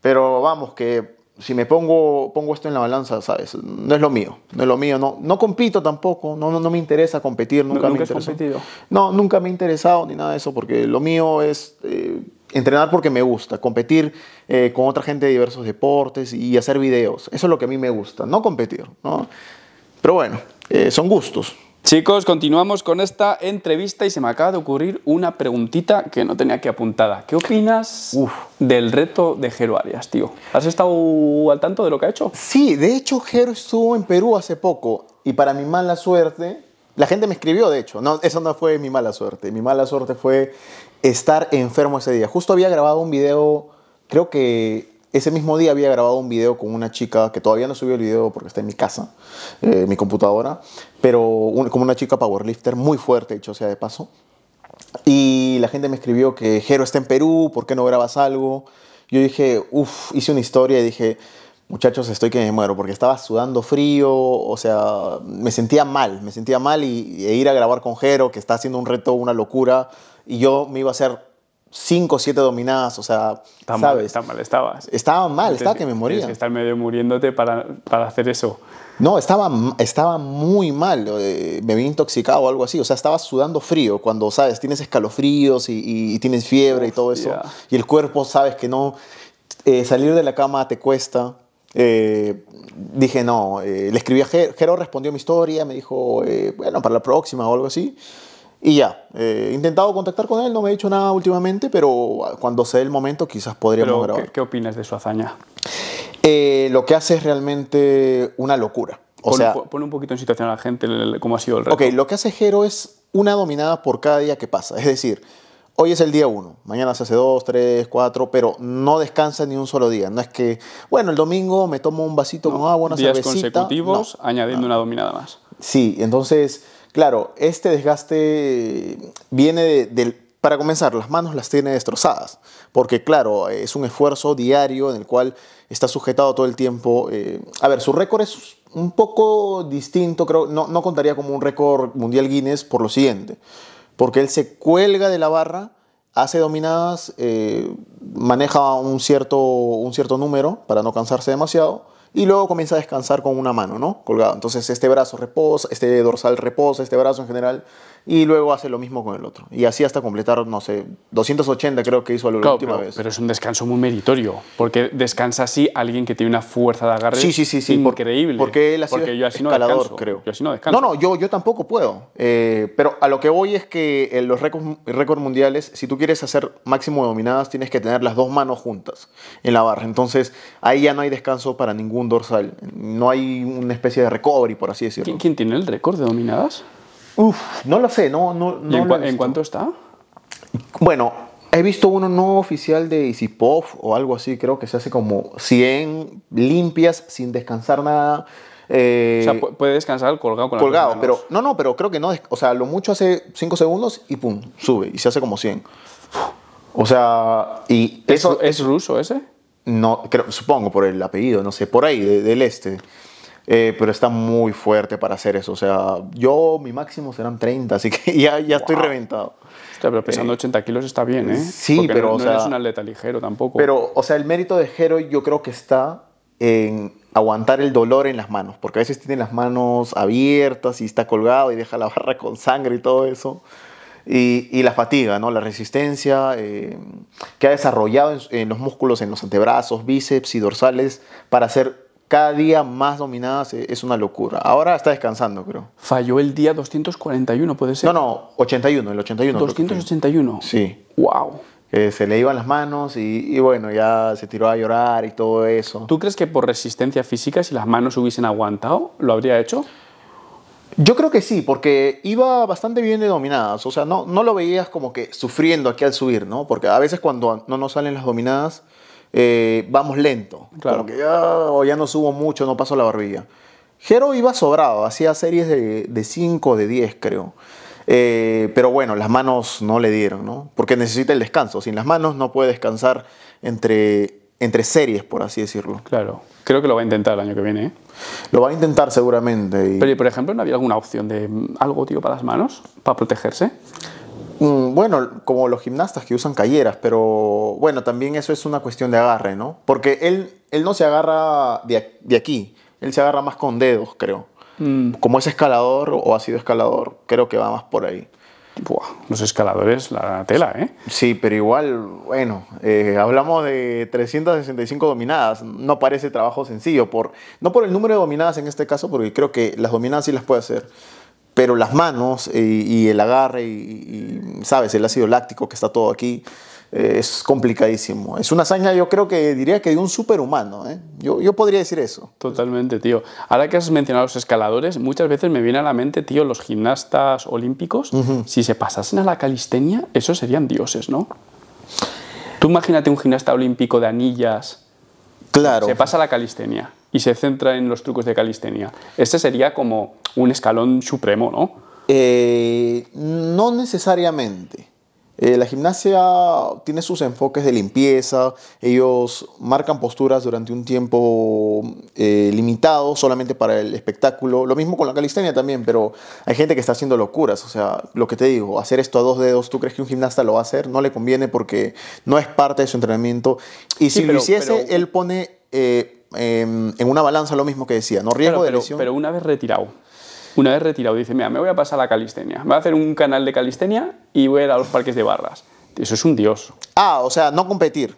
Speaker 2: Pero vamos, que si me pongo, pongo esto en la balanza, ¿sabes? No es lo mío, no es lo mío, no, no compito tampoco, no, no, me interesa competir, nunca, no, nunca me No, nunca me he interesado ni nada de eso, porque lo mío es eh, entrenar porque me gusta, competir eh, con otra gente de diversos deportes
Speaker 1: y hacer videos. Eso es lo que a mí me gusta, no competir,
Speaker 2: Pero bueno, eh, son gustos.
Speaker 1: Chicos, continuamos con esta entrevista y se me acaba de ocurrir una preguntita que no tenía que apuntada. ¿Qué opinas del reto de Jero Arias, tío? ¿Has estado al tanto de lo que ha hecho? Sí, de hecho Jero estuvo en Perú hace poco y para mi mala
Speaker 2: suerte, la gente me escribió, de hecho. No, eso no fue mi mala suerte. Mi mala suerte fue estar enfermo ese día. Justo había grabado un video, creo que ese mismo día había grabado un video con una chica, que todavía no subió el video porque está en mi casa, eh, mi computadora, pero como una chica powerlifter muy fuerte, dicho sea de paso. Y la gente me escribió que Jero está en Perú, ¿por qué no grabas algo? Yo dije, uff, hice una historia y dije, muchachos, estoy que me muero, porque estaba sudando frío, o sea, me sentía mal, me sentía mal y, e ir a grabar con Jero, que está haciendo un reto, una locura, y yo me iba a hacer
Speaker 1: cinco o 7 dominadas, o sea, ¿sabes? Mal, mal estabas. Estaba mal, estaba que me moría. estar medio muriéndote para, hacer eso.
Speaker 2: No, estaba, estaba muy mal, eh, me vi intoxicado o algo así, o sea, estaba sudando frío cuando, ¿sabes? Tienes escalofríos y, tienes fiebre y todo eso, y el cuerpo, ¿sabes? Que no, eh, salir de la cama te cuesta. Eh, dije, no, le escribí a Jero, Jero respondió mi historia, me dijo, bueno, para la próxima o algo así. Y ya, eh, he intentado contactar con él, no me ha dicho nada últimamente, pero cuando sea el momento quizás podríamos pero,
Speaker 1: ¿qué, opinas de su hazaña?
Speaker 2: Eh, lo que hace es realmente una locura. O sea, pone
Speaker 1: un poquito en situación a la gente cómo ha sido el reto. Ok, lo
Speaker 2: que hace Jero es una dominada por cada día que pasa. Es decir, hoy es el día uno, mañana se hace dos, tres, cuatro, pero no descansa ni un solo día. No es que, bueno, el domingo me tomo un vasito no, con agua, una días consecutivos
Speaker 1: añadiendo una dominada más. Sí,
Speaker 2: entonces Claro, este desgaste viene del... para comenzar, las manos las tiene destrozadas, porque claro, es un esfuerzo diario en el cual está sujetado todo el tiempo. Eh, a ver, su récord es un poco distinto, creo, no, no contaría como un récord mundial Guinness por lo siguiente, porque él se cuelga de la barra, hace dominadas, eh, maneja un cierto número para no cansarse demasiado, y luego comienza a descansar con una mano, ¿no? Colgado. Entonces este brazo reposa, este dorsal reposa, este brazo en general, y luego hace lo mismo con el otro. Y así hasta completar, no sé,
Speaker 1: 280 creo que hizo la última vez. Pero es un descanso muy meritorio, porque descansa así alguien que tiene una fuerza de agarre sí, sí, increíble. Porque él yo así no descanso, creo. Yo así no descanso. No, no, yo, yo
Speaker 2: tampoco puedo. Eh, pero a lo que voy es que en eh, los récords mundiales, si tú quieres hacer máximo dominadas, tienes que tener las dos manos juntas en la barra. Entonces ahí ya no hay descanso para ningún dorsal. No hay una especie de recovery, por así decirlo. ¿Quién, tiene el récord de
Speaker 1: dominadas? Uf, no lo sé, no, no, en, lo cuánto está?
Speaker 2: Bueno, he visto uno no oficial de Isipov o algo así, creo que se hace como 100 limpias sin descansar nada. Eh, o sea,
Speaker 1: puede descansar colgado con Colgado, pero
Speaker 2: no, no, pero creo que no. O sea, lo mucho hace 5 segundos y pum, sube y se hace como 100. O sea, y eso. ¿Es ruso ese? no, creo, supongo por el apellido, no sé, por ahí, del este. Eh, pero está muy fuerte para hacer eso. O sea,
Speaker 1: yo, mi máximo serán 30, así que ya, ya estoy reventado. pero pesando 80 eh, kilos está bien, ¿eh? Sí, pero. No, es un atleta ligero tampoco.
Speaker 2: Pero, o sea, el mérito de Jero yo creo que está en aguantar el dolor en las manos, porque a veces tiene las manos abiertas y está colgado y deja la barra con sangre y todo eso y, la fatiga, ¿no? la resistencia eh, que ha desarrollado en, los músculos, en los antebrazos, bíceps y dorsales para ser cada día más dominadas eh, es una locura. Ahora está descansando, creo.
Speaker 1: Falló el día 241, puede ser. No, no,
Speaker 2: 81, el 81.
Speaker 1: 281. Sí. Wow. Eh, se le iban las manos y, y, bueno, ya se tiró a llorar y todo eso. ¿Tú crees que por resistencia física, si las manos hubiesen aguantado, lo habría hecho?
Speaker 2: Yo creo que sí, porque iba bastante bien de dominadas. O sea, no, no lo veías como que sufriendo aquí al subir, ¿no? Porque a veces cuando no nos salen las dominadas, eh, vamos lento. Claro. Como que ya, ah, ya no subo mucho, no paso la barbilla. Hero iba sobrado, hacía series de 5, de 10, creo. Eh, pero bueno, las manos no le dieron, ¿no? Porque necesita el descanso. Sin las manos no puede descansar entre, entre series, por así decirlo. Claro.
Speaker 1: Creo que lo va a intentar el año que viene. ¿eh? Lo va a intentar seguramente. Pero, ¿y por ejemplo, no había alguna opción de mm, algo, tío, para las manos? ¿Para protegerse? Mm, bueno, como los gimnastas que usan
Speaker 2: calleras, pero bueno, también eso es una cuestión de agarre, ¿no? Porque él, él no se agarra de, aquí, él se agarra más con dedos, creo. Mm. Como es escalador o ha sido escalador, creo que va más por ahí
Speaker 1: los escaladores, la tela, ¿eh? Sí,
Speaker 2: pero igual, bueno, eh, hablamos de 365 dominadas. No parece trabajo sencillo, por, no por el número de dominadas en este caso, porque creo que las dominadas sí las puede hacer. Pero las manos eh, y, el agarre y, ¿sabes? El ácido láctico que está todo aquí es complicadísimo. Es una hazaña, yo creo que diría que de un superhumano. ¿eh? Yo,
Speaker 1: podría decir eso. Totalmente, tío. Ahora que has mencionado los escaladores, muchas veces me viene a la mente, tío, los gimnastas olímpicos, si se pasasen a la calistenia, esos serían dioses, ¿no? Tú imagínate un gimnasta olímpico de anillas. Claro. Se pasa a la calistenia y se centra en los trucos de calistenia. Este sería como un escalón supremo, ¿no? Eh, no necesariamente. Eh, la gimnasia
Speaker 2: tiene sus enfoques de limpieza, ellos marcan posturas durante un tiempo eh, limitado solamente para el espectáculo. Lo mismo con la calistenia también, pero hay gente que está haciendo locuras. O sea, lo que te digo, hacer esto a dos dedos, ¿tú crees que un gimnasta lo va a hacer? No le conviene porque no es parte de su entrenamiento. Y si lo hiciese, él pone... Eh,
Speaker 1: em, en una balanza lo mismo que decía, no riesgo de lesión. Pero una vez retirado, una vez retirado, dice, mira, me voy a pasar a la calistenia, voy a hacer un canal de calistenia y voy a ir a los parques de barras. Eso es un dios. Ah, o sea, no competir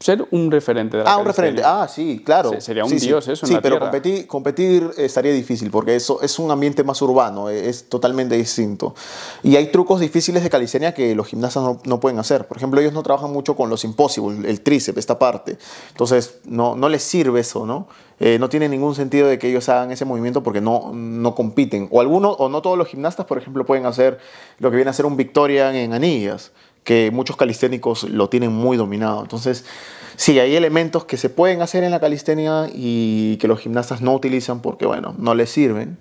Speaker 1: ser un referente de la Ah, un referente. Ah, sí, claro. sería un dios eso. En pero competir,
Speaker 2: competir estaría difícil porque eso es un ambiente más urbano, e, es, totalmente distinto. Y hay trucos difíciles de calistenia que los gimnastas no, pueden hacer. Por ejemplo, ellos no trabajan mucho con los impossible, el tríceps, esta parte. Entonces, no, no les sirve eso, ¿no? Eh, no tiene ningún sentido de que ellos hagan ese movimiento porque no, no compiten. O algunos, o no todos los gimnastas, por ejemplo, pueden hacer lo que viene a ser un Victorian en anillas que muchos calisténicos lo tienen muy dominado. Entonces, sí, hay elementos que se pueden hacer en la calistenia y que los gimnastas no utilizan porque, bueno, no les sirven.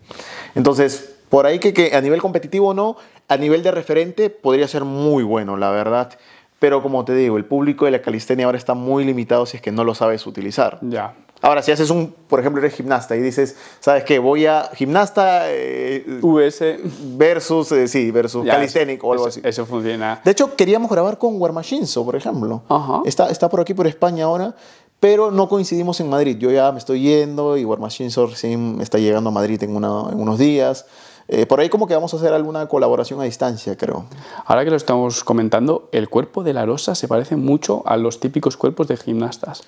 Speaker 2: Entonces, por ahí que, a nivel competitivo no, a nivel de referente podría ser muy bueno, la verdad. Pero como te digo, el público de la calistenia ahora está muy limitado si es que no lo sabes utilizar. Ya, Ahora, si haces un, por ejemplo, eres gimnasta y dices, ¿sabes qué? Voy a gimnasta. Eh, e. Versus, eh, sí, versus ya, o algo así.
Speaker 1: Eso funciona.
Speaker 2: De hecho, queríamos grabar con War por ejemplo. Está, está por aquí, por España ahora, pero no coincidimos en Madrid. Yo ya me estoy yendo y War Machinzo recién está llegando a Madrid en, unos días. Eh, por ahí
Speaker 1: como que vamos a hacer alguna colaboración a distancia, creo. Ahora que lo estamos comentando, el cuerpo de la rosa se parece mucho a los típicos cuerpos de gimnastas.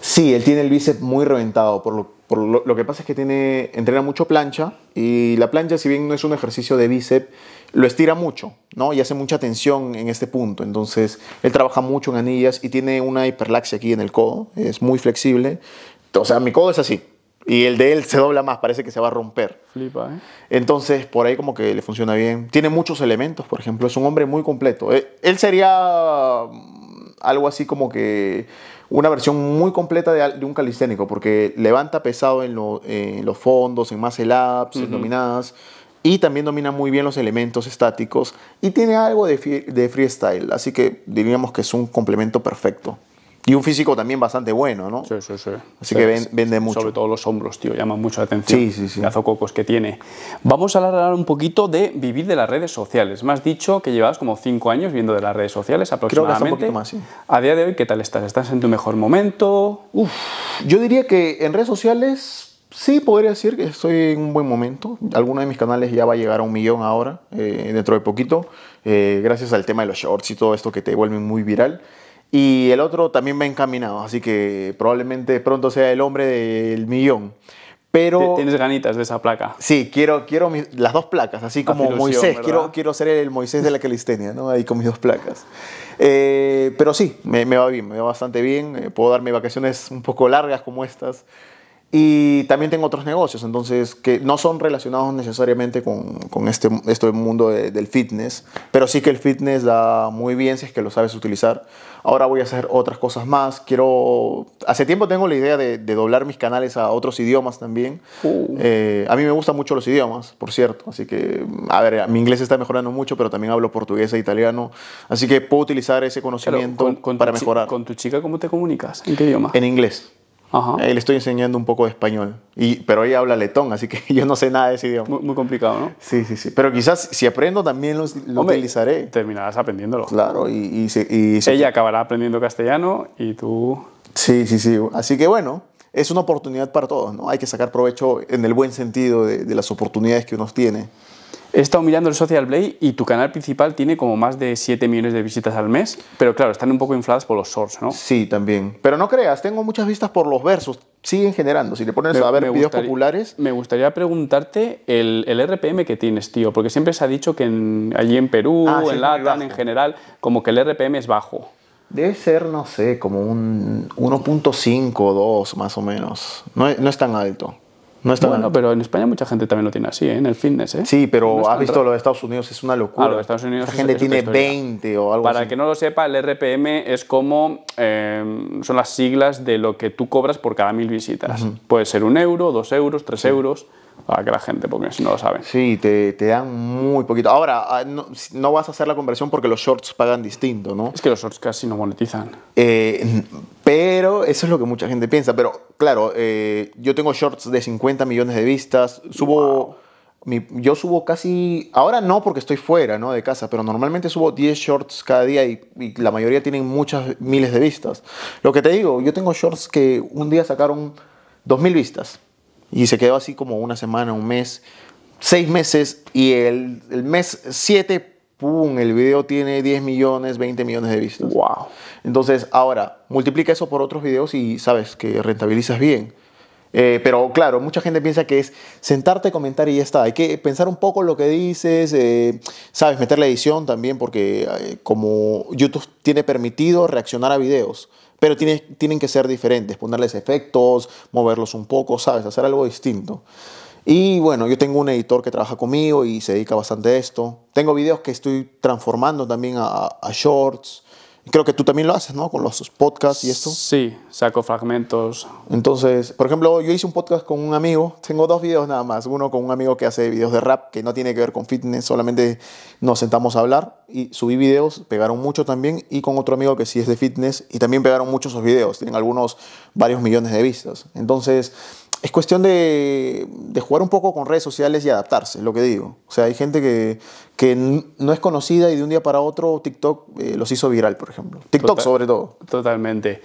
Speaker 1: Sí, él tiene el bíceps muy
Speaker 2: reventado. Por, lo, que pasa es que tiene, entrena mucho plancha y la plancha, si bien no es un ejercicio de bíceps, lo estira mucho, ¿no? Y hace mucha tensión en este punto. Entonces, él trabaja mucho en anillas y tiene una hiperlaxia aquí en el codo. Es muy flexible. O sea, mi codo es así. Y el de él se dobla más, parece que se va a romper. Flipa, ¿eh? Entonces, por ahí como que le funciona bien. Tiene muchos elementos, por ejemplo, es un hombre muy completo. Eh, él sería algo así como que una versión muy completa de, un calisténico, porque levanta pesado en, los fondos, en más elaps, en dominadas, y también domina muy bien los elementos estáticos, y tiene algo de freestyle, así que diríamos
Speaker 1: que es un complemento perfecto. Y un físico también bastante bueno, ¿no? Sí, sí, sí. Así que vende mucho. Sobre todo los hombros, tío, llaman mucho la atención. Sí, sí, sí. que tiene. Vamos a hablar un poquito de vivir de las redes sociales. Me has dicho que llevabas como 5 años viendo de las redes sociales aproximadamente. Creo que un poquito más, sí. A día de hoy, ¿qué tal estás? ¿Estás en tu mejor momento? Uf, yo diría que
Speaker 2: en redes sociales sí podría decir que estoy en un buen momento. Alguno de mis canales ya va a llegar a un millón ahora, eh, dentro de poquito, eh, gracias al tema de los shorts y todo esto que te vuelve muy viral. Y el otro también va encaminado, así que probablemente pronto sea el hombre del millón. Pero, Tienes ganitas de esa placa. Sí, quiero, quiero las dos placas, así como Moisés. Quiero, quiero ser el Moisés de la calistenia, ¿no? Ahí con mis dos placas. Eh, pero sí, me, va bien, me va bastante bien. Eh, puedo darme vacaciones un poco largas como estas. Y también tengo otros negocios, entonces, que no son relacionados necesariamente con, con este, este mundo del fitness, pero sí que el fitness da muy bien si es que lo sabes utilizar ahora voy a hacer otras cosas más. Quiero, hace tiempo tengo la idea de, doblar mis canales a otros idiomas también. Uh. Eh, a mí me gustan mucho los idiomas, por cierto, así que, a ver, mi inglés está mejorando mucho, pero también hablo portugués e italiano, así que puedo utilizar ese conocimiento para mejorar.
Speaker 1: ¿Con tu chica cómo te comunicas?
Speaker 2: ¿En qué idioma? En inglés. Eh, le estoy enseñando un poco de español. Y, pero ella habla letón, así que yo no sé nada de ese idioma. Muy, complicado, ¿no? Sí, sí, sí.
Speaker 1: Pero quizás si aprendo también lo Hombre, utilizaré. Terminarás aprendiéndolo. Claro, y, Ella acabará aprendiendo castellano
Speaker 2: y tú... Sí, sí, sí. Así que bueno, es una oportunidad
Speaker 1: para todos, ¿no? Hay que sacar provecho en el buen sentido de, de las oportunidades que uno tiene. He estado mirando el Social Blade y tu canal principal tiene como más de 7 millones de visitas al mes, pero claro, están un poco infladas por los shorts, ¿no? Sí, también.
Speaker 2: Pero no creas, tengo muchas vistas por los versos, siguen generando. Si te pones a ver videos
Speaker 1: populares. Me gustaría preguntarte el, RPM que tienes, tío, porque siempre se ha dicho que allí en Perú, en ah, sí, en general, como que el RPM es bajo.
Speaker 2: Debe ser, no sé, como un 1.5 o 2 más o menos.
Speaker 1: No, no es tan alto. No está bueno, pero en España mucha gente también lo tiene así, ¿eh? en el fitness. ¿eh? Sí, pero has visto lo de Estados Unidos, es una ah, locura. Estados Unidos. La gente tiene 20 o algo Para así. el que no lo sepa, el RPM es como em, son las siglas de lo que tú cobras por cada mil visitas. Puede ser un euro, dos euros, tres euros para que la gente, porque si no lo saben.
Speaker 2: Sí, te, dan muy poquito. Ahora, ah, no, vas a hacer la conversión porque los shorts pagan distinto, ¿no? Es que los shorts casi no monetizan. Eh, pero eso es lo que mucha gente piensa. Pero claro, eh, yo tengo shorts de 50 millones de vistas, subo... yo subo casi, ahora no porque estoy fuera ¿no? de casa, pero normalmente subo 10 shorts cada día y, y, la mayoría tienen muchas miles de vistas. Lo que te digo, yo tengo shorts que un día sacaron 2.000 vistas y se quedó así como una semana, un mes, seis meses. Y el, el mes 7, ¡pum! El video tiene 10 millones, 20 millones de vistas. ¡Wow! Entonces, ahora, multiplica eso por otros videos y sabes que rentabilizas bien. Eh, pero claro, mucha gente piensa que es sentarte comentar y ya está. Hay que pensar un poco lo que dices, eh, sabes, meter la edición también, porque eh, como YouTube tiene permitido reaccionar a videos. Pero tienen que ser diferentes, ponerles efectos, moverlos un poco, ¿sabes? Hacer algo distinto. Y bueno, yo tengo un editor que trabaja conmigo y se dedica bastante a esto. Tengo videos que estoy transformando también a shorts. Creo que tú también lo haces, ¿no? Con los podcasts y esto. Sí,
Speaker 1: saco fragmentos.
Speaker 2: Entonces, por ejemplo, yo hice un podcast con un amigo. Tengo dos videos nada más. Uno con un amigo que hace videos de rap, que no tiene que ver con fitness, solamente nos sentamos a hablar. Y subí videos, pegaron mucho también. Y con otro amigo que sí es de fitness, y también pegaron muchos esos videos. Tienen algunos, varios millones de vistas. Entonces, es cuestión de, jugar un poco con redes sociales y adaptarse, es lo que digo. O sea, hay gente que, no es conocida y de un día para otro TikTok eh, los hizo viral, por ejemplo. TikTok sobre
Speaker 1: todo. Totalmente.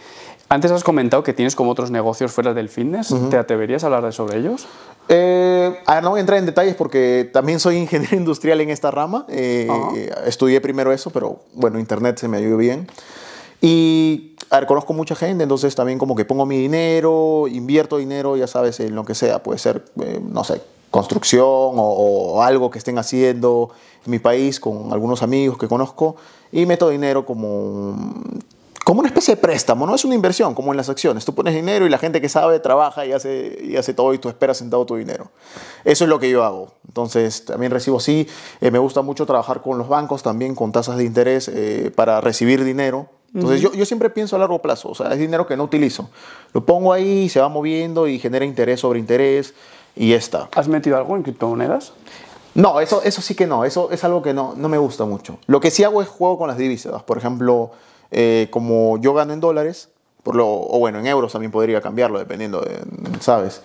Speaker 1: Antes has comentado que tienes como otros negocios fuera del fitness. ¿Te atreverías a hablar de sobre ellos? Eh, no voy a entrar en detalles porque también soy ingeniero
Speaker 2: industrial en esta rama. Eh, eh, estudié primero eso, pero bueno, Internet se me ayudó bien. Y a ver, conozco mucha gente, entonces también como que pongo mi dinero, invierto dinero, ya sabes, en lo que sea, puede ser, eh, no sé, construcción o, algo que estén haciendo en mi país con algunos amigos que conozco y meto dinero como, como una especie de préstamo, no es una inversión, como en las acciones. Tú pones dinero y la gente que sabe trabaja y hace, y hace todo y tú esperas sentado tu dinero. Eso es lo que yo hago. Entonces también recibo así, eh, me gusta mucho trabajar con los bancos, también con tasas de interés eh, para recibir dinero entonces yo, siempre pienso a largo plazo, o sea, es dinero que no utilizo. Lo pongo ahí, se va moviendo y genera interés sobre interés y está. ¿Has metido algo en criptomonedas? No, eso, eso sí que no, eso es algo que no, no me gusta mucho. Lo que sí hago es juego con las divisas. Por ejemplo, eh, como yo gano en dólares, por lo, o bueno, en euros también podría cambiarlo, dependiendo, de, ¿sabes?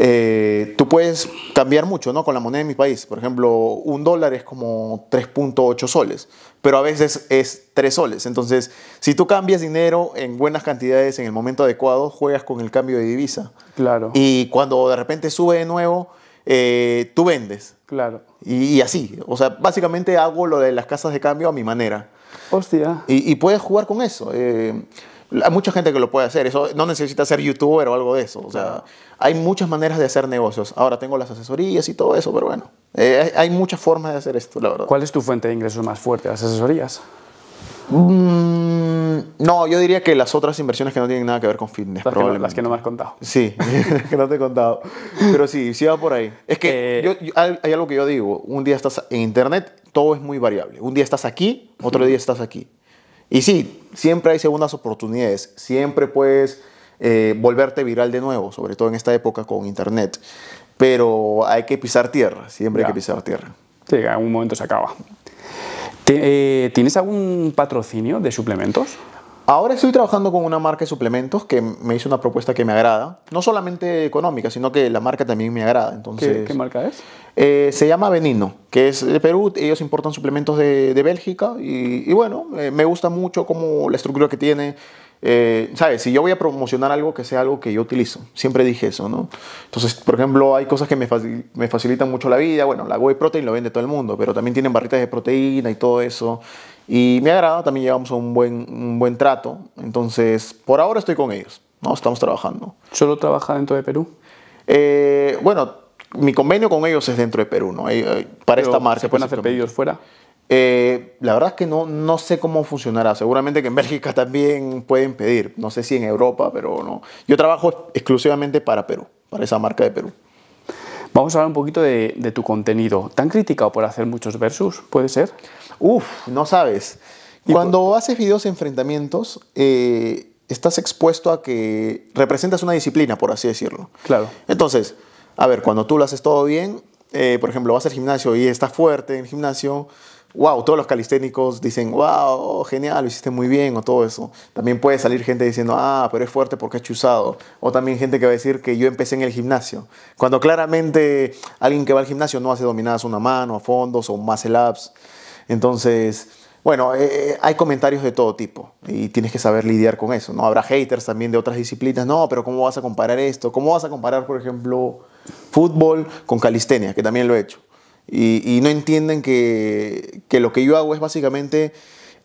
Speaker 2: Eh, tú puedes cambiar mucho ¿no? con la moneda de mi país. Por ejemplo, un dólar es como 3.8 soles, pero a veces es 3 soles. Entonces, si tú cambias dinero en buenas cantidades en el momento adecuado, juegas con el cambio de divisa. Claro. Y cuando de repente sube de nuevo, eh, tú vendes. Claro. Y, así. O sea, básicamente hago lo de las casas de cambio a mi manera. Hostia. Y, puedes jugar con eso. Eh, hay mucha gente que lo puede hacer, eso no necesita ser youtuber o algo de eso. O sea, hay muchas maneras de hacer negocios. Ahora tengo las asesorías y todo eso, pero bueno, eh, hay muchas formas de hacer esto, la verdad. ¿Cuál es tu fuente de ingresos más fuerte, las asesorías? Mm, no, yo diría que las otras inversiones que no tienen nada que ver con fitness, las Que no, me has contado. Sí, que no te he contado. Pero sí, sí va por ahí. Es que eh, hay algo que yo digo. Un día estás en internet, todo es muy variable. Un día estás aquí, otro día estás aquí. Y sí, siempre hay segundas oportunidades, siempre puedes eh, volverte viral de nuevo, sobre todo en esta época con Internet. Pero hay que pisar tierra, siempre hay que pisar tierra. Sí, en algún momento se acaba. Eh, ¿Tienes algún patrocinio de suplementos? Ahora estoy trabajando con una marca de suplementos que me hizo una propuesta que me agrada, no solamente económica, sino que la marca también me agrada. Entonces, ¿Qué, marca es? Eh, se llama Benino, que es de Perú, ellos importan suplementos de, de Bélgica y, bueno, eh, me gusta mucho como la estructura que tiene. Eh, ¿Sabes? Si yo voy a promocionar algo, que sea algo que yo utilizo. Siempre dije eso, ¿no? Entonces, por ejemplo, hay cosas que me, me facilitan mucho la vida. Bueno, la Whey Protein lo vende todo el mundo, pero también tienen barritas de proteína y todo eso. Y me ha agradado, también llevamos un buen, un buen trato. Entonces, por ahora estoy con ellos, ¿no? Estamos trabajando.
Speaker 1: ¿Solo trabaja dentro de
Speaker 2: Perú? Eh, bueno, mi convenio con ellos es dentro de Perú, ¿no? Eh, eh, para esta marca. ¿Se pueden hacer pedidos fuera? la verdad es que no, no sé cómo funcionará. Seguramente que en Bélgica también pueden pedir. No sé si en Europa, pero no. Yo trabajo exclusivamente para Perú, para esa marca de Perú. Vamos a hablar un poquito de, tu contenido. tan criticado por hacer muchos versus? ¿Puede ser? Uf, no sabes. Cuando haces videos de enfrentamientos, eh, estás expuesto a que representas una disciplina, por así decirlo. Claro. Entonces, a ver, cuando tú lo haces todo bien, eh, por ejemplo, vas al gimnasio y estás fuerte en el gimnasio, wow, todos los calisténicos dicen, wow, genial, lo hiciste muy bien o todo eso. También puede salir gente diciendo, ah, pero es fuerte porque ha chuzado. O también gente que va a decir que yo empecé en el gimnasio. Cuando claramente alguien que va al gimnasio no hace dominadas una mano, a fondos o el ups. Entonces, bueno, eh, eh, hay comentarios de todo tipo y tienes que saber lidiar con eso, ¿no? Habrá haters también de otras disciplinas, no, pero ¿cómo vas a comparar esto? ¿Cómo vas a comparar, por ejemplo, fútbol con calistenia, que también lo he hecho? Y, no entienden que, que lo que yo hago es básicamente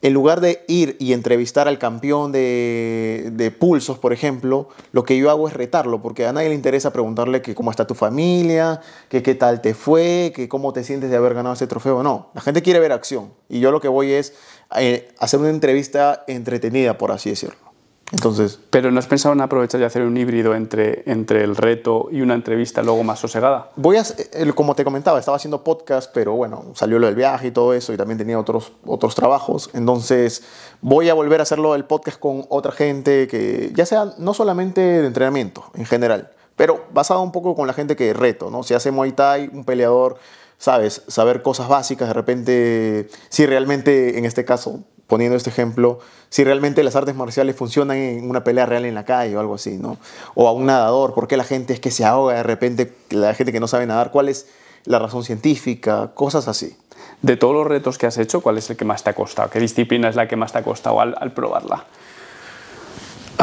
Speaker 2: en lugar de ir y entrevistar al campeón de, pulsos, por ejemplo, lo que yo hago es retarlo, porque a nadie le interesa preguntarle que cómo está tu familia, que qué tal te fue, que cómo te sientes de haber ganado ese trofeo. No, la gente quiere ver acción y yo lo que voy es eh, hacer una entrevista entretenida,
Speaker 1: por así decirlo. Entonces, ¿Pero no has pensado en aprovechar y hacer un híbrido entre, entre el reto y una entrevista luego más sosegada?
Speaker 2: Voy a, eh, como te comentaba, estaba haciendo podcast, pero bueno, salió lo del viaje y todo eso, y también tenía otros, otros trabajos. Entonces, voy a volver a hacerlo el podcast con otra gente que, ya sea no solamente de entrenamiento en general, pero basado un poco con la gente que reto, ¿no? Si hace Muay Thai, un peleador, ¿sabes? Saber cosas básicas, de repente, si realmente en este caso poniendo este ejemplo, si realmente las artes marciales funcionan en una pelea real en la calle o algo así, ¿no? O a un nadador, ¿por qué la gente
Speaker 1: es que se ahoga de repente, la gente que no sabe nadar? ¿Cuál es la razón científica? Cosas así. De todos los retos que has hecho, ¿cuál es el que más te ha costado? ¿Qué disciplina es la que más te ha costado al, al probarla?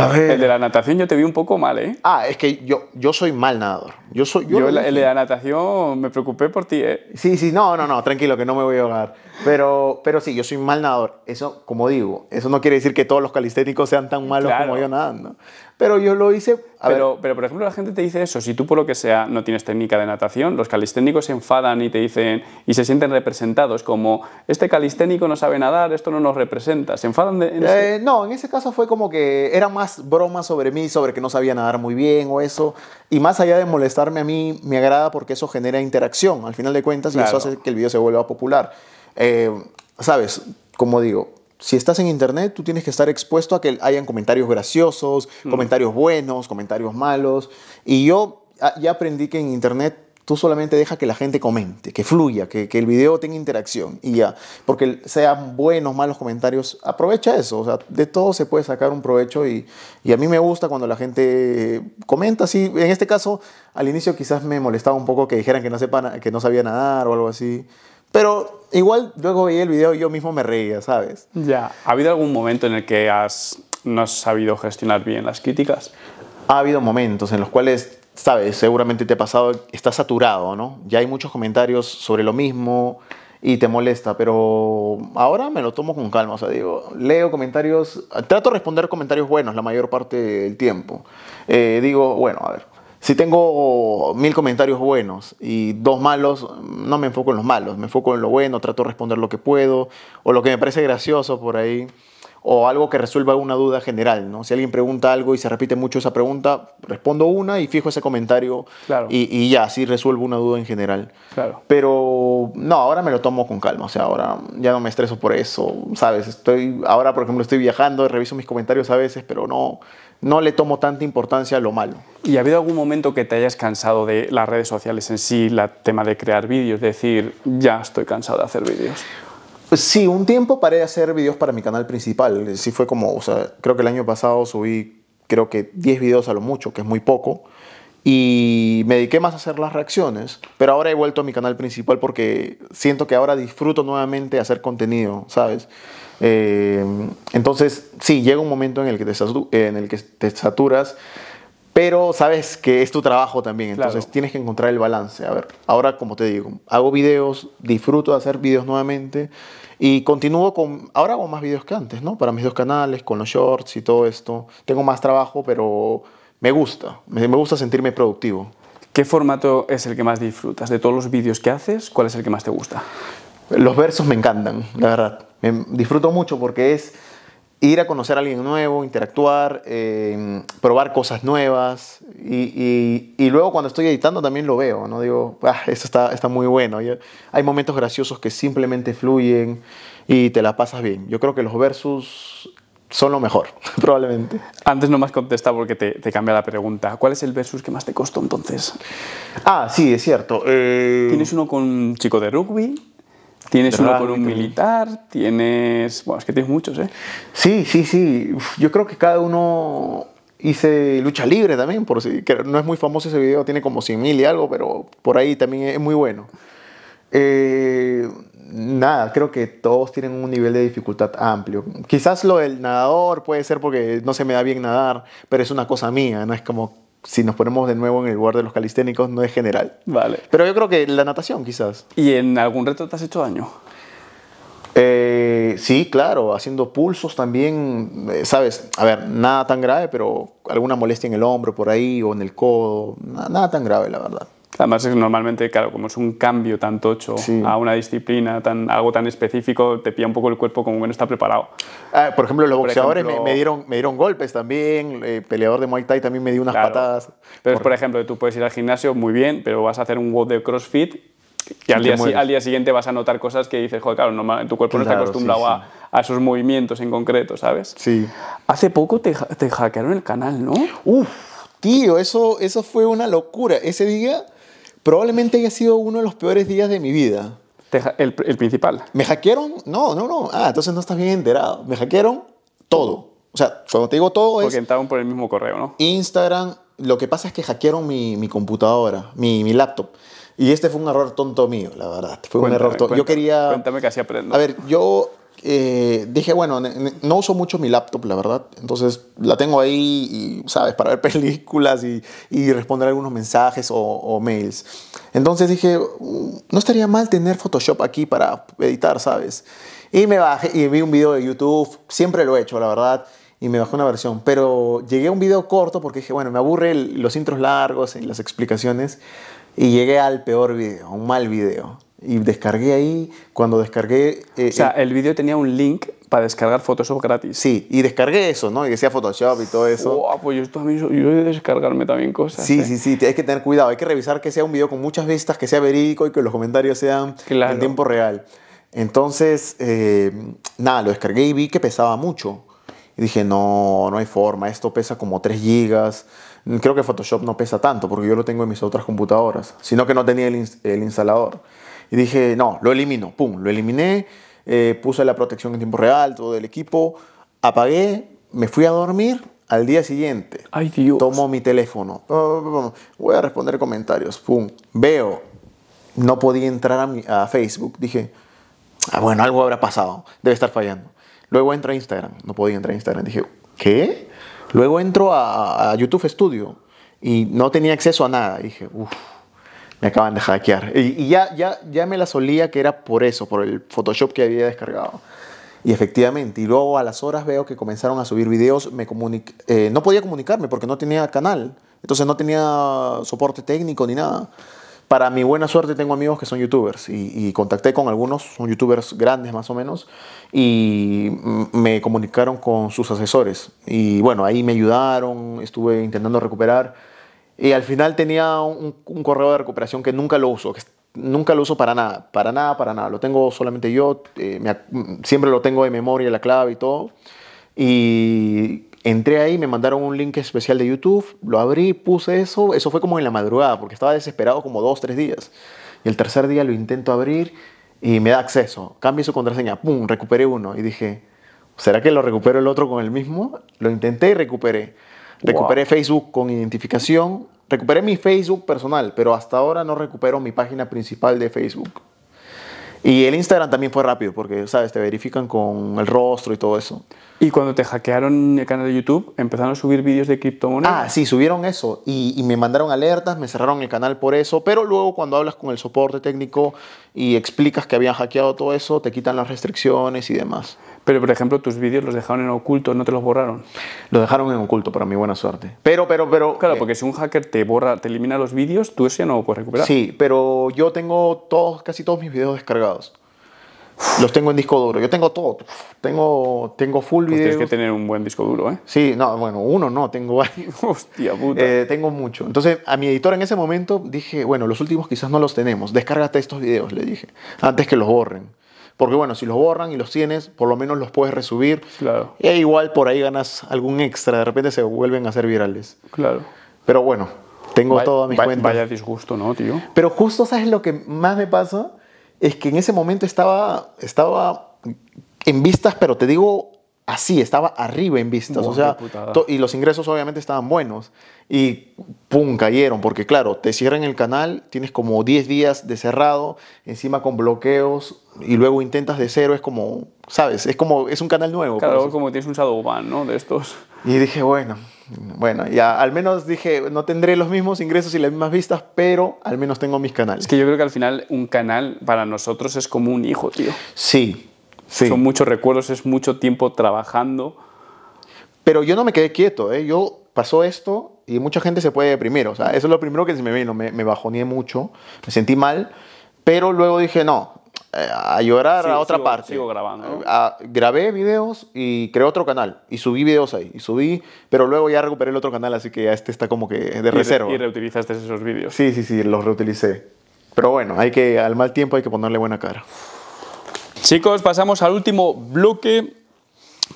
Speaker 1: El de la natación yo te vi un poco mal, ¿eh? Ah, es que yo, yo soy mal nadador. Yo soy, el, de la natación me preocupé por ti, ¿eh? Sí, sí, no, no, no, tranquilo,
Speaker 2: que no me voy a ahogar. Pero, pero sí, yo soy mal nadador. Eso, como digo, eso no quiere decir que todos los calistéticos sean tan malos como yo nadando pero yo lo hice... Pero,
Speaker 1: por ejemplo, la gente te dice eso. Si tú, por lo que sea, no tienes técnica de natación, los calisténicos se enfadan y te dicen... y se sienten representados como, este calisténico no sabe nadar, esto no nos representa. ¿Se enfadan de...? Eh,
Speaker 2: no, en ese caso fue como que era más broma sobre mí, sobre que no sabía nadar muy bien o eso. Y más allá de molestarme a mí, me agrada porque eso genera interacción, al final de cuentas, y eso hace que el video se vuelva popular. Eh, ¿Sabes? Como digo, si estás en internet, tú tienes que estar expuesto a que hayan comentarios graciosos, mm. comentarios buenos, comentarios malos. Y yo ah, ya aprendí que en internet tú solamente deja que la gente comente, que fluya, que, el video tenga interacción y ya. Porque sean buenos, malos comentarios, aprovecha eso. O sea, de todo se puede sacar un provecho y, a mí me gusta cuando la gente comenta así. En este caso, al inicio quizás me molestaba un poco que dijeran que no, sepan, que no sabía nadar o algo así. Pero igual luego veía el video y yo mismo me reía, ¿sabes?
Speaker 1: Ya. ¿Ha habido algún momento en el que has, no has sabido gestionar bien las críticas? Ha habido momentos en los cuales,
Speaker 2: sabes, seguramente te ha pasado, está saturado, ¿no? Ya hay muchos comentarios sobre lo mismo y te molesta, pero ahora me lo tomo con calma, o sea, digo, leo comentarios, trato de responder comentarios buenos la mayor parte del tiempo. Eh, digo, bueno, a ver, si tengo mil comentarios buenos y dos malos, no me enfoco en los malos, me enfoco en lo bueno, trato de responder lo que puedo o lo que me parece gracioso por ahí o algo que resuelva una duda general, ¿no? Si alguien pregunta algo y se repite mucho esa pregunta, respondo una y fijo ese comentario y, ya, así resuelvo una duda en general. Pero no, ahora me lo tomo con calma, o sea, ahora ya no me estreso por eso, ¿sabes? Estoy, ahora por ejemplo estoy viajando, reviso mis comentarios a veces, pero no, no le tomo tanta importancia a lo malo.
Speaker 1: ¿Y ha habido algún momento que te hayas cansado de las redes sociales en sí, el tema de crear vídeos, decir, ya estoy cansado de hacer vídeos?
Speaker 2: Sí, un tiempo paré de hacer vídeos para mi canal principal. Sí fue como, o sea, creo que el año pasado subí, creo que 10 vídeos a lo mucho, que es muy poco. Y me dediqué más a hacer las reacciones, pero ahora he vuelto a mi canal principal porque siento que ahora disfruto nuevamente hacer contenido, ¿sabes? Eh, entonces, sí, llega un momento en el que te, que te saturas, pero sabes que es tu trabajo también, entonces tienes que encontrar el balance. A ver, ahora como te digo, hago videos, disfruto de hacer videos nuevamente y continúo con, ahora hago más videos que antes, ¿no? Para mis dos canales, con los shorts y todo esto. Tengo más trabajo, pero me gusta, me, gusta sentirme productivo.
Speaker 1: ¿Qué formato es el que más disfrutas? De todos los videos que haces, ¿cuál es el que más te gusta? Los versos me encantan, la verdad. disfruto mucho porque es ir a conocer a
Speaker 2: alguien nuevo, interactuar, em, probar cosas nuevas. Y, luego cuando estoy editando también lo veo, ¿no? Digo, ah, esto está, muy bueno. hay momentos graciosos que simplemente fluyen y te la pasas bien. Yo creo que los versos son lo
Speaker 1: mejor, probablemente. Antes no más contesta porque te, cambia la pregunta. ¿Cuál es el versus que más te costó entonces? Ah, sí, es cierto. Eh, Tienes uno con un chico de rugby, Tienes uno por un militar, tienes... Bueno, es que tienes muchos, ¿eh? Sí, sí, sí.
Speaker 2: Yo creo que cada uno hice lucha libre también, por si, que no es muy famoso ese video, tiene como 100 y algo, pero por ahí también es muy bueno. Eh, nada, creo que todos tienen un nivel de dificultad amplio. Quizás lo del nadador puede ser porque no se me da bien nadar, pero es una cosa mía, no es como si nos ponemos de nuevo en el lugar de los calisténicos, no es general. Vale. Pero yo creo que la natación, quizás. ¿Y en algún reto te has hecho daño? Eh, sí, claro, haciendo pulsos también, eh, sabes, a ver, nada tan grave, pero alguna molestia en el hombro por ahí o en el codo, nada tan grave, la verdad.
Speaker 1: Además, es normalmente, claro, como es un cambio tan tocho a una disciplina, tan, algo tan específico, te pilla un poco el cuerpo como que no está preparado. Ah, por ejemplo, los boxeadores me, dieron, me dieron golpes también, el eh, peleador de Muay Thai también me dio unas patadas. Pero, por... por ejemplo, tú puedes ir al gimnasio muy bien, pero vas a hacer un WOD de CrossFit y al día, al día, siguiente vas a notar cosas que dices, joder, claro, tu cuerpo no está acostumbrado A, a, esos movimientos en concreto, ¿sabes? Sí. Hace poco te, hackearon el canal, ¿no? Uf, tío, eso, eso fue una
Speaker 2: locura. Ese día probablemente haya sido uno de los peores días de mi vida. El, principal. Me hackearon, no, no, no. Ah, entonces no estás bien enterado. Me hackearon todo.
Speaker 1: O sea, cuando te digo todo es. Porque entraron por el mismo correo, ¿no?
Speaker 2: Instagram. Lo que pasa es que hackearon mi, mi computadora, mi, mi, laptop. Y este fue un error tonto mío, la verdad. Fue un error tonto. yo quería. Cuéntame
Speaker 1: que así aprendo. A ver,
Speaker 2: yo eh, dije, bueno, no uso mucho mi laptop, la verdad. Entonces la tengo ahí, y, ¿sabes? Para ver películas y, y responder algunos mensajes o, mails. Entonces dije, mm, no estaría mal tener Photoshop aquí para editar, ¿sabes? Y me bajé y vi un video de YouTube. Siempre lo he hecho, la verdad. Y me bajé una versión. Pero llegué a un video corto porque dije, bueno, me aburre los intros largos y las explicaciones. Y llegué al peor video, un mal video y descargué ahí, cuando descargué... Eh, o sea, eh, el, video vídeo tenía un link para descargar Photoshop gratis. Sí, y descargué eso, ¿no? Y decía Photoshop y todo eso.
Speaker 1: Wow, pues yo también yo de descargarme también cosas. Sí, ¿eh? sí,
Speaker 2: sí, hay que tener cuidado, hay que revisar que sea un vídeo con muchas vistas, que sea verídico y que los comentarios sean en tiempo real. Entonces, nada, lo descargué y vi que pesaba mucho. Y dije, no, no hay forma, esto pesa como 3 gigas. Creo que Photoshop no pesa tanto porque yo lo tengo en mis otras computadoras, sino que no tenía el, el instalador. Y dije, no, lo elimino, pum, lo eliminé, eh, puse la protección en tiempo real, todo el equipo, apagué, me fui a dormir. Al día siguiente, Ay, Dios. tomo mi teléfono, voy a responder comentarios, pum, veo, no podía entrar a, Facebook, dije, ah, bueno, algo habrá pasado, debe estar fallando. Luego entro a Instagram, no podía entrar a Instagram, dije, ¿qué? Luego entro a, a YouTube Studio y no tenía acceso a nada, dije, uff me acaban de hackear. Y, ya, ya, ya me la solía que era por eso, por el Photoshop que había descargado. Y efectivamente, y luego a las horas veo que comenzaron a subir videos, me eh, no podía comunicarme porque no tenía canal, entonces no tenía soporte técnico ni nada. Para mi buena suerte tengo amigos que son youtubers y, y contacté con algunos, son youtubers grandes más o menos, y me comunicaron con sus asesores. Y bueno, ahí me ayudaron, estuve intentando recuperar y al final tenía un, correo de recuperación que nunca lo uso, que nunca lo uso para nada, para nada, para nada. Lo tengo solamente yo, eh, siempre lo tengo de memoria, la clave y todo. Y entré ahí, me mandaron un link especial de YouTube, lo abrí, puse eso, eso fue como en la madrugada, porque estaba desesperado como dos, tres días. Y el tercer día lo intento abrir y me da acceso, cambio su contraseña, ¡pum!, recuperé uno y dije, ¿será que lo recupero el otro con el mismo? Lo intenté y recuperé. Recuperé Facebook con identificación. Recuperé mi Facebook personal, pero hasta ahora no recupero mi página principal de Facebook. Y el Instagram también fue rápido, porque, ¿sabes? Te verifican con el rostro y todo eso. Y cuando te hackearon el canal de YouTube, empezaron a subir vídeos de criptomonedas. Ah, sí, subieron eso. Y, y, me mandaron alertas, me cerraron el canal por eso. Pero luego cuando hablas con el soporte técnico y explicas que habían hackeado todo eso, te quitan las restricciones y demás. Pero, por ejemplo, tus vídeos los dejaron en oculto, no te los borraron. Los dejaron en oculto, para mi buena suerte.
Speaker 1: Pero, pero, pero... Claro, eh, porque si un hacker te borra, te elimina los vídeos, tú ese no puedes recuperar. Sí, pero yo tengo todos, casi todos mis vídeos descargados.
Speaker 2: Los tengo en disco duro. Yo tengo todo. Tengo, tengo full pues Tienes que
Speaker 1: tener un buen disco duro, ¿eh?
Speaker 2: Sí, no, bueno, uno no, tengo varios. Hostia puta. Eh, tengo mucho. Entonces, a mi editor en ese momento dije, bueno, los últimos quizás no los tenemos. Descárgate estos vídeos, le dije, antes que los borren. Porque bueno, si los borran y los tienes, por lo menos los puedes resubir. Claro. E igual por ahí ganas algún extra. De repente se vuelven a hacer virales. Claro. Pero bueno, tengo todo a vaya, Vaya disgusto, ¿no, tío? Pero justo, ¿sabes lo que más me pasa? Es que en ese momento estaba, estaba en vistas, pero te digo así, estaba arriba en vistas. o sea, y los ingresos obviamente estaban buenos y ¡pum! cayeron, porque claro, te cierran el canal, tienes como 10 días de cerrado, encima con bloqueos y luego intentas de cero, es como, ¿sabes? Es como, es un canal nuevo. Claro,
Speaker 1: como tienes un shadowban, ¿no? De
Speaker 2: estos. Y dije, bueno, bueno, ya al menos dije, no tendré los mismos ingresos y las mismas
Speaker 1: vistas, pero al menos tengo mis canales. Es que yo creo que al final un canal para nosotros es como un hijo, tío. Sí, sí. Son muchos recuerdos, es mucho tiempo trabajando.
Speaker 2: Pero yo no me quedé quieto, ¿eh? Yo pasó esto y mucha gente se puede deprimir. O sea, eso es lo primero que se me vino. Me, me bajoneé mucho, me sentí mal, pero luego dije, no, eh, a llorar a otra parte. Sigo grabando. Ah, grabé videos y creé otro canal y subí videos ahí. Y subí, pero luego ya recuperé el otro canal, así que ya este está como que de reserva. y
Speaker 1: reutilizaste esos
Speaker 2: videos. Sí, sí, sí, los reutilicé. Pero bueno, hay que, al mal tiempo hay que ponerle buena cara.
Speaker 1: Chicos, pasamos al último bloque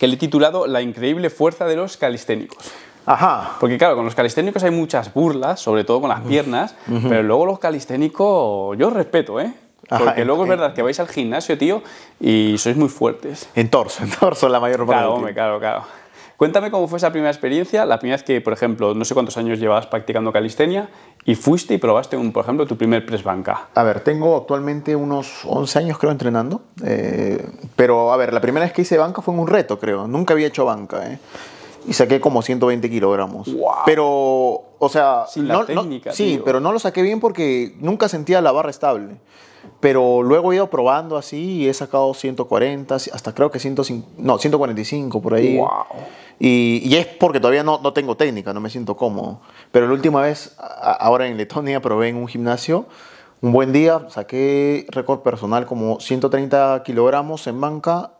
Speaker 1: que le he titulado La increíble fuerza de los calisténicos. Ajá. Porque claro, con los calisténicos hay muchas burlas, sobre todo con las piernas, pero luego los calisténicos yo respeto, ¿eh? Porque luego es verdad que vais al gimnasio, tío, y sois muy fuertes. En torso, en torso la mayor parte. Claro, hombre, claro, claro. Cuéntame cómo fue esa primera experiencia, la primera vez que, por ejemplo, no sé cuántos años llevabas practicando calistenia y fuiste y probaste, un, por ejemplo, tu primer press banca.
Speaker 2: A ver, tengo actualmente unos 11 años, creo, entrenando. Eh, pero, a ver, la primera vez que hice banca fue en un reto, creo. Nunca había hecho banca. Eh y saqué como 120 kilogramos. Pero, o sea... Sin la técnica, Sí, pero no lo saqué bien porque nunca sentía la barra estable. Pero luego he ido probando así y he sacado 140, hasta creo que 105, no, 145 por ahí. Y, es porque todavía no, no, tengo técnica, no me siento cómodo. Pero la última vez, ahora en Letonia, probé en un gimnasio. Un buen día saqué récord personal como 130 kilogramos en banca,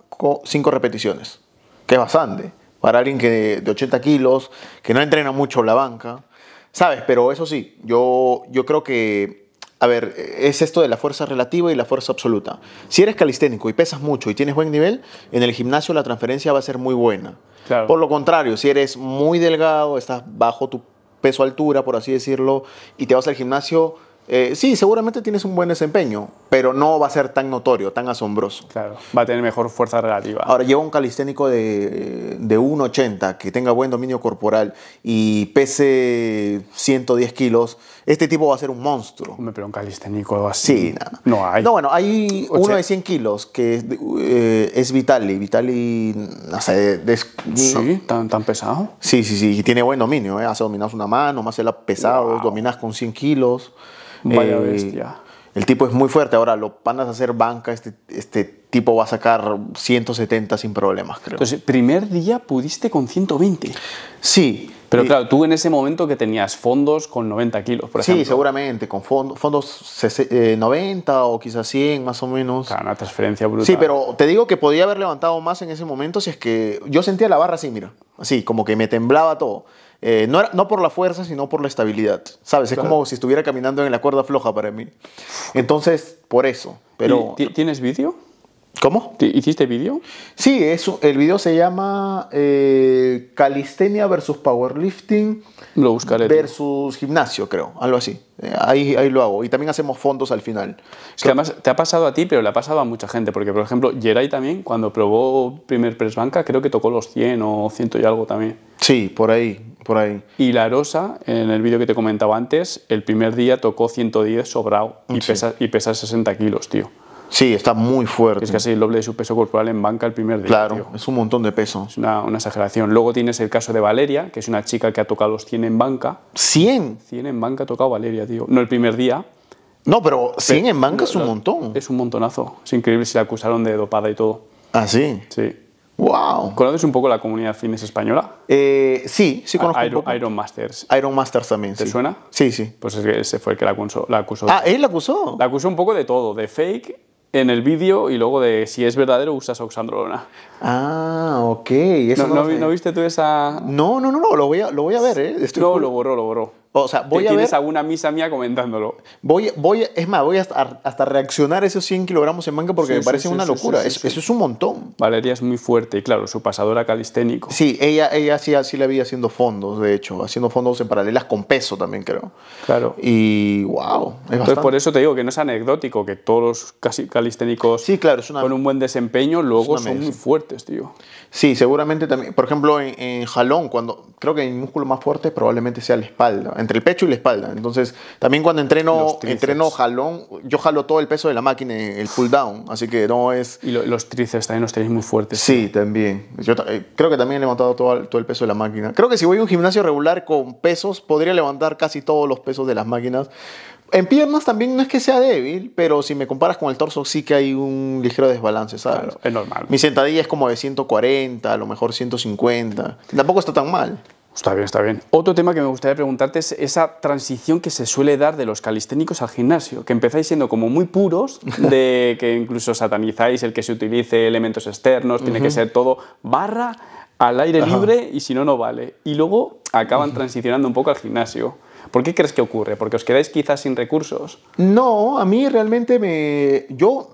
Speaker 2: 5 repeticiones, que es bastante para alguien que de 80 kilos, que no entrena mucho la banca, ¿sabes? Pero eso sí, yo, yo creo que, a ver, es esto de la fuerza relativa y la fuerza absoluta. Si eres calisténico y pesas mucho y tienes buen nivel, en el gimnasio la transferencia va a ser muy buena. Por lo contrario, si eres muy delgado, estás bajo tu peso altura, por así decirlo, y te vas al gimnasio, eh, sí, seguramente tienes un buen desempeño, pero no va a ser tan notorio, tan
Speaker 1: asombroso. Claro, va a tener mejor fuerza relativa.
Speaker 2: Ahora, lleva un calisténico de, 1,80 que tenga buen dominio corporal y pese 110 kilos, este tipo va a ser un monstruo. Pero un calisténico así. No hay. No, bueno, hay uno de 100 kilos que es, eh, es Vitali. Vitali, no sé, Sí, ¿Tan, tan pesado. Sí, sí, sí, tiene buen dominio. ¿eh? Hace una mano, más el pesado, dominas con 100 kilos.
Speaker 1: Vaya eh, bestia.
Speaker 2: El tipo es muy fuerte. Ahora lo van a hacer banca, este, este
Speaker 1: tipo va a sacar 170 sin problemas, creo. Entonces, primer día pudiste con 120. Sí. Pero claro, tú en ese momento que tenías fondos con 90 kilos, por ejemplo. Sí,
Speaker 2: seguramente, con fondos, fondos eh, 90 o quizás 100 más o menos. Claro, una transferencia brutal. Sí, pero te digo que podía haber levantado más en ese momento si es que yo sentía la barra así, mira, así, como que me temblaba todo. Eh, no, no, por la fuerza, sino por la estabilidad. ¿Sabes? Es como si estuviera caminando en la cuerda floja para mí. Entonces, por eso. Pero... ¿Tienes vídeo?
Speaker 1: ¿Cómo? ¿Hiciste vídeo?
Speaker 2: Sí, eso. el vídeo se llama eh, Calistenia versus Powerlifting. Lo buscaré. Versus gimnasio, creo,
Speaker 1: algo así. Eh, ahí, ahí, lo hago. Y también hacemos fondos al final. Es que además te ha pasado a ti, pero le ha pasado a mucha gente. Porque, por ejemplo, Geray también, cuando probó primer press banca, creo que tocó los 100 o 100 y algo también. Sí, por ahí, por ahí. Y la Rosa, en el vídeo que te comentaba antes, el primer día tocó 110 sobrado y, pesa, y pesa 60 kilos, tío. Sí, está muy fuerte. Es casi el doble de su peso corporal en banca el primer día. Claro, es un montón de peso. Es una, exageración. Luego tienes el caso de Valeria, que es una chica que ha tocado los 100 en banca. ¿100? 100 en banca ha tocado Valeria, tío. No el primer día. No, pero 100 en banca es un montón. Es un montonazo. Es increíble si la acusaron de dopada y todo. ¿Ah, sí? Sí. ¡Wow! ¿Conoces un poco la comunidad fitness española? Eh, sí, sí conozco. Iron, un poco. Iron Masters. Iron Masters también. ¿Te suena? Sí, sí. Pues que ese fue el que la acusó, la acusó. Ah, él la acusó. La acusó un poco de todo, de fake en el vídeo y luego de si es verdadero usas oxandrolona. Ah, ok. no, viste tú esa...? No, no, no, no lo voy a, lo voy a ver, ¿eh? no, lo borró, lo borró. O sea, voy a ver... Tienes a misa mía
Speaker 2: comentándolo. Voy, voy, es más, voy hasta, hasta reaccionar esos 100 kilogramos en manga porque me parece una locura. eso
Speaker 1: es un montón. Valeria es muy fuerte y claro, su pasadora calisténico. Sí, ella, ella
Speaker 2: sí, así la vi haciendo fondos, de hecho, haciendo fondos en paralelas con peso también, creo. Claro. Y wow. Entonces, por
Speaker 1: eso te digo que no es anecdótico que todos los calisténicos con un buen desempeño luego son muy fuertes, tío. Sí, seguramente también. Por ejemplo, en,
Speaker 2: jalón, cuando creo que el músculo más fuerte probablemente sea la espalda, entre el pecho y la espalda. Entonces, también cuando entreno, entreno jalón, yo jalo todo el peso de la máquina, el pull down, así que no es. Y los tríceps también los tenéis muy fuertes. Sí, también. Yo eh, creo que también he levantado todo, todo el peso de la máquina. Creo que si voy a un gimnasio regular con pesos, podría levantar casi todos los pesos de las máquinas, en piernas también no es que sea débil, pero si me comparas con el torso sí que hay un ligero desbalance, ¿sabes? es normal. Mi sentadilla es como de 140, a lo mejor 150. Tampoco
Speaker 1: está tan mal. Está bien, está bien. Otro tema que me gustaría preguntarte es esa transición que se suele dar de los calisténicos al gimnasio, que empezáis siendo como muy puros, de que incluso satanizáis el que se utilice elementos externos, tiene que ser todo barra al aire libre y si no, no vale. Y luego acaban transicionando un poco al gimnasio. ¿Por qué crees que ocurre? ¿Porque os quedáis quizás sin recursos?
Speaker 2: No, a mí realmente me... Yo,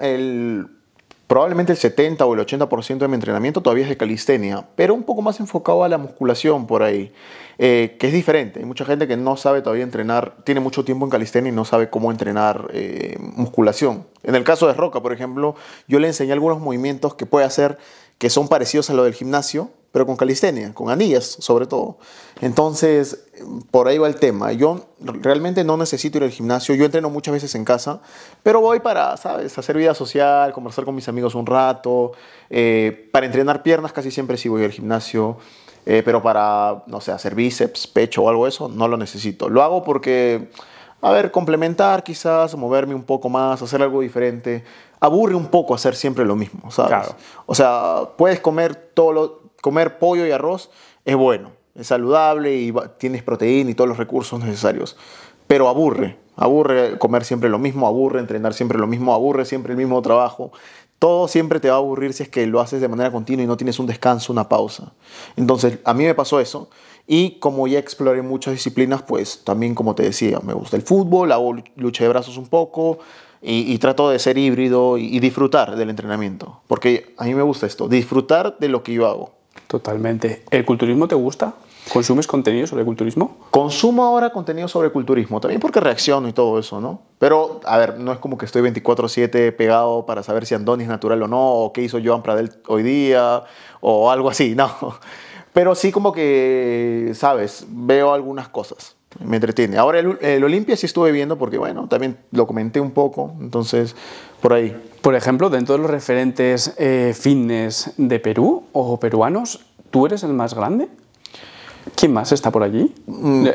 Speaker 2: probablemente el 70 o el 80% de mi entrenamiento todavía es de calistenia, pero un poco más enfocado a la musculación por ahí, eh, que es diferente. Hay mucha gente que no sabe todavía entrenar, tiene mucho tiempo en calistenia y no sabe cómo entrenar eh, musculación. En el caso de Roca, por ejemplo, yo le enseñé algunos movimientos que puede hacer que son parecidos a lo del gimnasio, pero con calistenia, con anillas sobre todo. Entonces, por ahí va el tema. Yo realmente no necesito ir al gimnasio, yo entreno muchas veces en casa, pero voy para, ¿sabes?, hacer vida social, conversar con mis amigos un rato, eh, para entrenar piernas casi siempre sí voy al gimnasio, eh, pero para, no sé, hacer bíceps, pecho o algo eso, no lo necesito. Lo hago porque, a ver, complementar quizás, moverme un poco más, hacer algo diferente. Aburre un poco hacer siempre lo mismo, ¿sabes? O sea, puedes comer todo lo comer pollo y arroz es bueno, es saludable y tienes proteína y todos los recursos necesarios, pero aburre. Aburre comer siempre lo mismo, aburre entrenar siempre lo mismo, aburre siempre el mismo trabajo. Todo siempre te va a aburrir si es que lo haces de manera continua y no tienes un descanso, una pausa. Entonces, a mí me pasó eso. Y como ya exploré muchas disciplinas, pues también, como te decía, me gusta el fútbol, hago lucha de brazos un poco y, trato de ser híbrido y disfrutar del entrenamiento. Porque a mí me gusta esto, disfrutar de lo que yo hago. Totalmente. ¿El culturismo te gusta? ¿Consumes contenido sobre culturismo? Consumo ahora contenido sobre culturismo, también porque reacciono y todo eso, ¿no? Pero, a ver, no es como que estoy 24/7 pegado para saber si Andoni es natural o no, o qué hizo Joan Pradel hoy día, o algo así, no. Pero sí como que, sabes, veo algunas cosas, me entretiene. Ahora el, el Olimpia sí estuve
Speaker 1: viendo porque, bueno, también lo comenté un poco, entonces por ahí. Por ejemplo, dentro de los referentes eh, fitness de Perú o peruanos, ¿tú eres el más grande? ¿Quién más está por allí?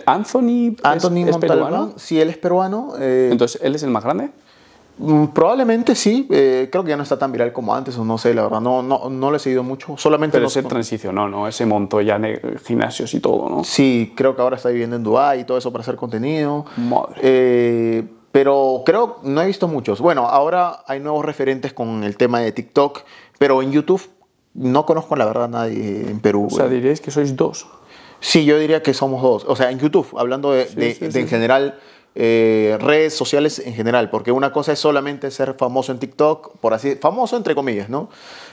Speaker 2: ¿Anthony, mm. Anthony es, es peruano? Sí, él es peruano. Eh. Entonces, ¿él es el más grande? Mm, probablemente sí, eh, creo que ya no está tan viral como antes, o no sé, la verdad, no, no, no lo he seguido mucho, solamente... Pero se ese no,
Speaker 1: transicionó, ¿no? Ese monto ya
Speaker 2: gimnasios y todo, ¿no? Sí, creo que ahora está viviendo en Dubái y todo eso para hacer contenido. Madre. Eh, pero creo, no he visto muchos. Bueno, ahora hay nuevos referentes con el tema de TikTok, pero en YouTube no conozco la verdad a nadie en Perú. O sea, diréis que sois dos. Sí, yo diría que somos dos. O sea, en YouTube, hablando de, de, en general eh, redes sociales en general, porque una cosa es solamente ser famoso en TikTok, por así, famoso entre comillas, ¿no?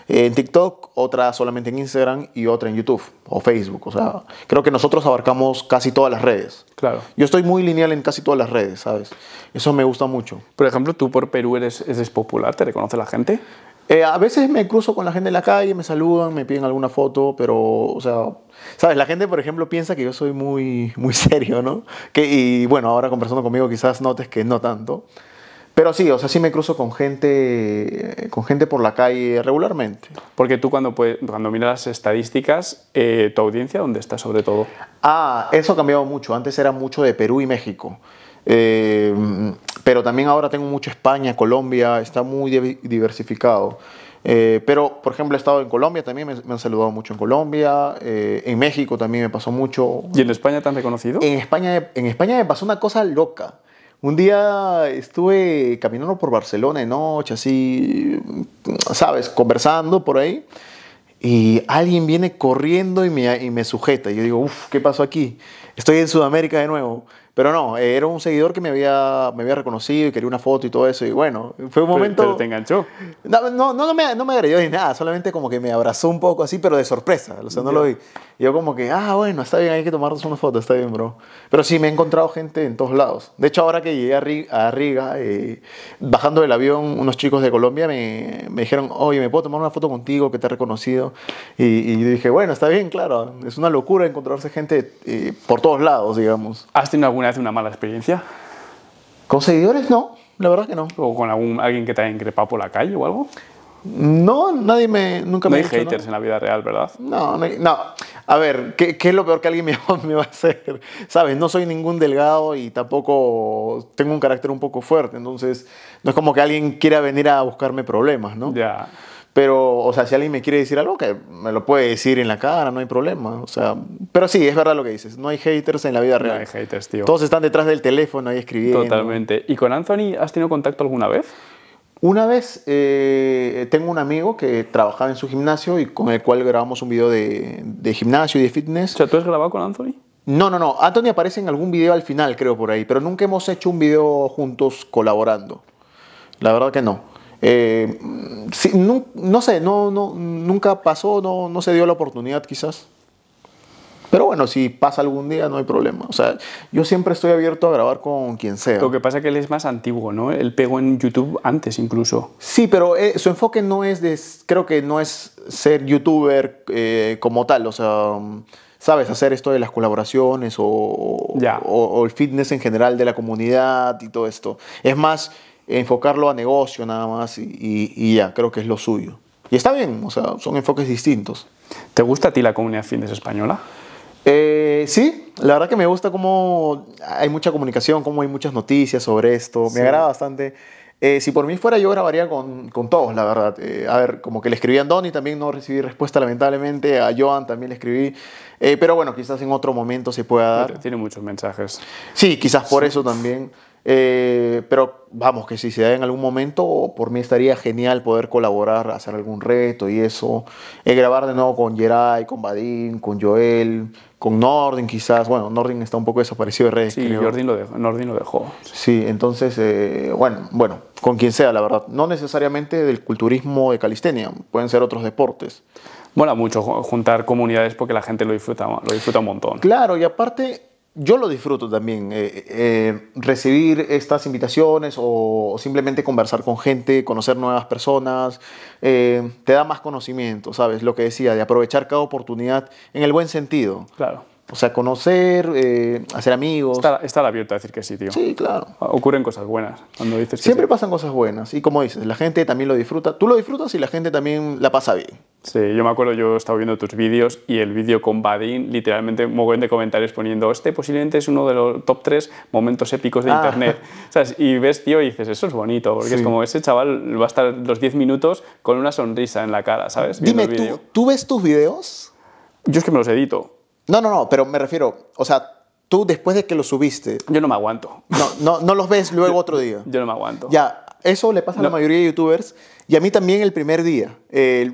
Speaker 2: Eh, en TikTok, otra solamente en Instagram y otra en YouTube o Facebook. O sea, creo que nosotros abarcamos casi todas las redes. Claro. Yo estoy muy lineal en casi todas las redes, ¿sabes? Eso me gusta mucho. Por ejemplo, tú por Perú eres, popular, ¿te reconoce la gente? Eh, a veces me cruzo con la gente en la calle, me saludan, me piden alguna foto, pero, o sea, Sabes, la gente, por ejemplo, piensa que yo soy muy, muy serio, ¿no? y bueno, ahora conversando conmigo quizás notes
Speaker 1: que no tanto. Pero sí, o sea, sí me cruzo con gente, con gente por la calle regularmente. Porque tú cuando, cuando miras las estadísticas, eh, ¿tu audiencia dónde
Speaker 2: está sobre todo? Ah, eso ha cambiado mucho. Antes era mucho de Perú y México. Eh, pero también ahora tengo mucho España, Colombia, está muy diversificado. Eh, pero, por ejemplo, he estado en Colombia también, me, han saludado mucho en Colombia, eh, en México también me pasó mucho. ¿Y en España te han reconocido? En España, en España me pasó una cosa loca. Un día estuve caminando por Barcelona de noche, así, sabes, conversando por ahí, y alguien viene corriendo y me, y me sujeta. Y yo digo, uff, ¿qué pasó aquí? Estoy en Sudamérica de nuevo. Pero no, era un seguidor que me había, había reconocido y quería una foto y todo eso. Y bueno, fue un momento... Pero, te enganchó. No, no, no, me, agredió ni nada, solamente como que me abrazó un poco así, pero de sorpresa. O sea, no lo vi yo como que, ah, bueno, está bien, hay que tomarnos una foto, está bien, bro. Pero sí, me he encontrado gente en todos lados. De hecho, ahora que llegué a, Riga, eh, bajando del avión, unos chicos de Colombia me, me, dijeron, oye, ¿me puedo tomar una foto contigo que te he reconocido? Y, dije, bueno, está bien, claro. Es una locura
Speaker 1: encontrarse gente eh, por todos lados, digamos. ¿Has tenido alguna vez una mala experiencia? ¿Con seguidores? No, la verdad que no. ¿O con algún, alguien que te haya increpado por la calle o algo? No, nadie me. Nunca me no hay haters en la vida real, ¿verdad? No, no. A ver, ¿qué, es
Speaker 2: lo peor que alguien me, me va a hacer? ¿Sabes? No soy ningún delgado y tampoco tengo un carácter un poco fuerte. Entonces, no es como que alguien quiera venir a buscarme problemas, ¿no? Ya. Pero, o sea, si alguien me quiere decir algo, que me lo puede decir en la cara, no hay problema. O sea, pero sí, es verdad lo que dices. No hay haters en la vida real. No hay
Speaker 1: haters, tío. Todos
Speaker 2: están detrás del teléfono ahí escribiendo. Totalmente. ¿Y con Anthony has tenido contacto alguna vez? Una vez eh, tengo un amigo que trabajaba en su gimnasio y con el cual grabamos un video de, gimnasio y de fitness. O sea, ¿tú has grabado con Anthony? No, no, no. Anthony aparece en algún video al final, creo, por ahí. Pero nunca hemos hecho un video juntos colaborando. La verdad que no. Eh, no, no, sé, no, no, nunca pasó, no, no se dio la oportunidad quizás. Pero bueno, si pasa algún día, no hay problema. O sea, yo siempre estoy abierto a grabar con quien sea. Lo que pasa
Speaker 1: es que él es más antiguo, ¿no? Él pegó en YouTube antes incluso.
Speaker 2: Sí, pero eh, su enfoque no es de. Creo que no es ser youtuber eh, como tal. O sea. ¿sabes? Hacer esto de las colaboraciones o, el fitness en general de la comunidad y todo esto. Es más, enfocarlo a negocio nada más y, ya, creo que es lo suyo. Y está bien, o sea, son enfoques distintos. ¿Te gusta a ti la comunidad fitness española? Eh, sí, la verdad que me gusta cómo hay mucha comunicación, cómo hay muchas noticias sobre esto. Me agrada bastante. Eh, si por mí fuera, yo grabaría con, con todos, la verdad. Eh, a ver, como que le escribí a Donny, también no recibí respuesta, lamentablemente. A Joan también le escribí. pero bueno, quizás en otro momento se pueda dar. Tiene muchos mensajes. Sí, quizás por eso también. Eh, pero vamos, que si se da en algún momento, por mí estaría genial poder colaborar, hacer algún reto y eso. Eh, grabar de nuevo con Geray, con Badín, con Joel, con Nordin quizás. Bueno, Nordin está un poco desaparecido de redes. Sí, lo dejó. Nordin lo dejó. Sí, entonces, eh, bueno, bueno, con quien sea, la verdad. No necesariamente del culturismo de calistenia, pueden ser otros deportes. Mola mucho juntar comunidades porque la gente lo disfruta, lo disfruta un montón. Claro, y aparte yo lo disfruto también, eh, eh, recibir estas invitaciones o, simplemente conversar con gente, conocer nuevas personas, eh, te da más conocimiento, ¿sabes? Lo que decía, de aprovechar cada oportunidad en el buen sentido. Claro o sea, conocer, eh, hacer amigos. Estar, abierto a decir que sí, tío. Sí, claro. Ocurren cosas buenas cuando dices Siempre pasan cosas buenas. Y como dices, la gente también lo disfruta. Tú lo disfrutas y la gente
Speaker 1: también la pasa bien. Sí, yo me acuerdo, yo estaba viendo tus vídeos y el vídeo con Badin, literalmente un montón de comentarios poniendo, este posiblemente es uno de los top tres momentos épicos de ah. Internet. Y ves, tío, y dices, eso es bonito, porque es como ese chaval va a estar los 10 minutos con una sonrisa en la cara, ¿sabes? Dime, ¿tú, ¿tú ves tus vídeos? Yo es que me los edito. No, no,
Speaker 2: no, pero me refiero, o sea, tú después de que lo subiste... Yo no me aguanto. No, no, no los ves luego otro día. Yo no me aguanto. Ya, eso le pasa a la mayoría de youtubers y a mí también el primer día,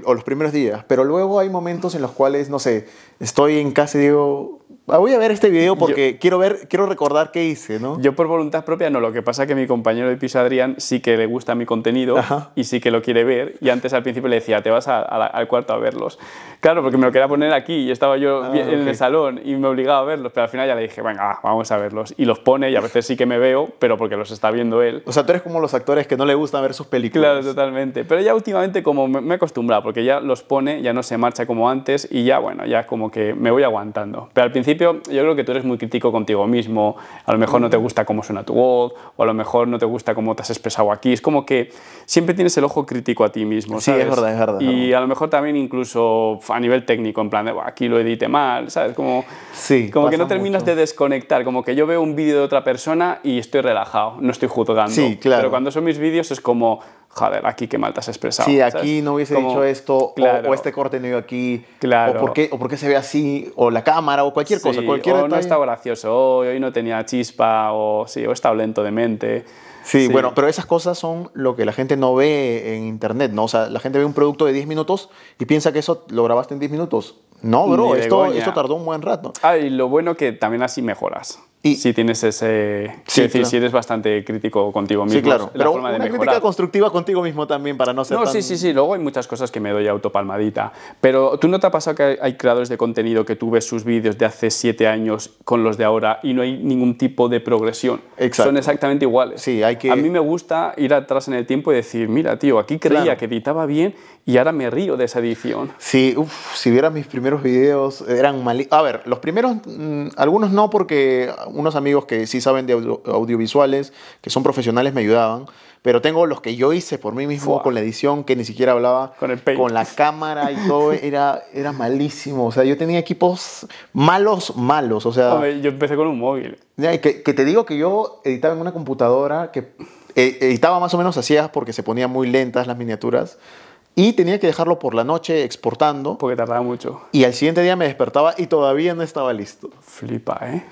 Speaker 2: o los primeros días, pero luego hay momentos en los cuales, no sé, estoy en casa y digo,
Speaker 1: Ah, voy a ver este video porque quiero ver, quiero recordar qué hice, ¿no? Yo por voluntad propia no, lo que pasa es que mi compañero de piso Adrián sí que le gusta mi contenido y sí que lo quiere ver y antes al principio le decía, te vas al cuarto a verlos. Claro, porque me lo quería poner aquí y estaba yo ah, en el salón y me obligaba a verlos, pero al final ya le dije, venga, vamos a verlos. Y los pone y a veces sí que me veo, pero porque los está viendo él. O sea, tú eres como los actores que no le gusta ver sus películas. Claro, totalmente. Pero ya últimamente como me he acostumbrado, porque ya los pone, ya no se marcha como antes y ya, bueno, ya como que me voy aguantando. Pero al principio yo creo que tú eres muy crítico contigo mismo, a lo mejor no te gusta cómo suena tu voz, o a lo mejor no te gusta cómo te has expresado aquí. Es como que siempre tienes el ojo crítico a ti mismo. ¿sabes? Sí, es verdad, es verdad. Y a lo mejor también incluso a nivel técnico, en plan, de, aquí lo edite mal, ¿sabes? Como, sí, como que no terminas de desconectar, como que yo veo un vídeo de otra persona y estoy relajado, no estoy juzgando. Sí, claro. Pero cuando son mis vídeos es como joder, aquí qué mal te has expresado. Sí, aquí no hubiese dicho esto, o, este corte no iba aquí, claro, o, por qué,
Speaker 2: o por qué se ve así, o la cámara, o cualquier cosa. Cualquier o no estaba
Speaker 1: gracioso, o hoy no tenía chispa, o sí, estaba lento de mente. Sí, bueno, pero esas cosas son lo que la gente no ve en internet, ¿no? O sea, la gente ve un producto
Speaker 2: de 10 minutos y piensa que eso
Speaker 1: lo grabaste en 10 minutos. No, bro, esto, esto,
Speaker 2: tardó un buen rato.
Speaker 1: Ah, y lo bueno que también así mejoras si tienes ese. Sí, si eres bastante crítico contigo mismo. Sí, claro. La pero una crítica constructiva contigo mismo también para no ser. No, sí, sí, sí. Luego hay muchas cosas que me doy autopalmadita. Pero ¿tú no te ha pasado que hay creadores de contenido que tú ves sus vídeos de hace siete años con los de ahora y no hay ningún tipo de progresión? Exacto. Son exactamente iguales. Sí, hay que. A mí me gusta ir atrás en el tiempo y decir, mira, tío, aquí creía que editaba bien y ahora me río de esa edición. Sí, uff, si vieras mis primeros vídeos, eran mal. A ver, los
Speaker 2: primeros, mm, algunos no, porque unos amigos que sí saben de audiovisuales, que son profesionales, me ayudaban. Pero tengo los que yo hice por mí mismo con la edición, que ni siquiera hablaba con,
Speaker 1: con la cámara y todo,
Speaker 2: era, era malísimo. O sea, yo tenía equipos malos, malos. O sea,
Speaker 1: yo empecé con un móvil.
Speaker 2: Que, que te digo que yo editaba en una computadora que eh, editaba más o menos así, porque se ponían muy lentas las miniaturas. Y tenía que dejarlo por la noche exportando. Porque tardaba mucho. Y al siguiente día me despertaba y todavía no estaba listo. Flipa, ¿eh?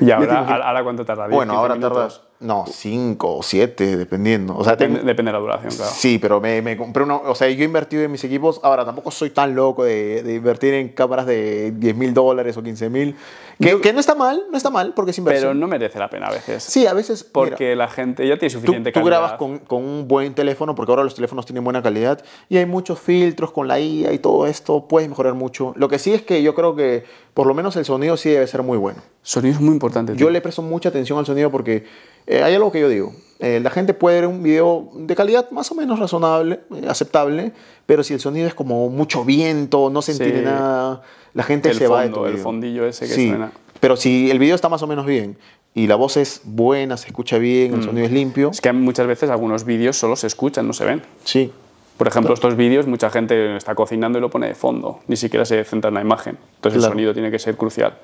Speaker 2: ¿Y ahora, ahora cuánto tarda? bueno, ahora tardas no, 5 o 7 dependiendo. O sea, depende, de la duración, claro. Sí, pero me, me compré uno. O sea, yo he invertido en mis equipos. Ahora, tampoco soy tan loco de, invertir en cámaras de 10 mil dólares o 15 mil. Que, no está mal, no está mal, porque es inversión. Pero no
Speaker 1: merece la pena a veces.
Speaker 2: Sí, a veces. Porque
Speaker 1: la gente ya tiene suficiente calidad. Tú grabas
Speaker 2: con, un buen teléfono, porque ahora los teléfonos tienen buena calidad y hay muchos filtros con la IA y todo esto. Puedes mejorar mucho. Lo que sí es que yo creo que por lo menos el sonido sí debe ser muy bueno. Sonido es muy importante. Yo le presto mucha atención al sonido porque hay eh, algo que yo digo. Eh, la gente puede ver un video de calidad más o menos razonable, eh, aceptable, pero si el sonido es como mucho viento, no se entiende nada, la gente se va de tu El fondillo ese que
Speaker 1: Pero si el video está más o menos bien y la voz es buena, se escucha bien, el mm. sonido es limpio. Es que muchas veces algunos vídeos solo se escuchan, no se ven. Sí. Por ejemplo, estos vídeos mucha gente está cocinando y lo pone de fondo, ni siquiera se centra en la imagen. Entonces el sonido tiene que ser crucial.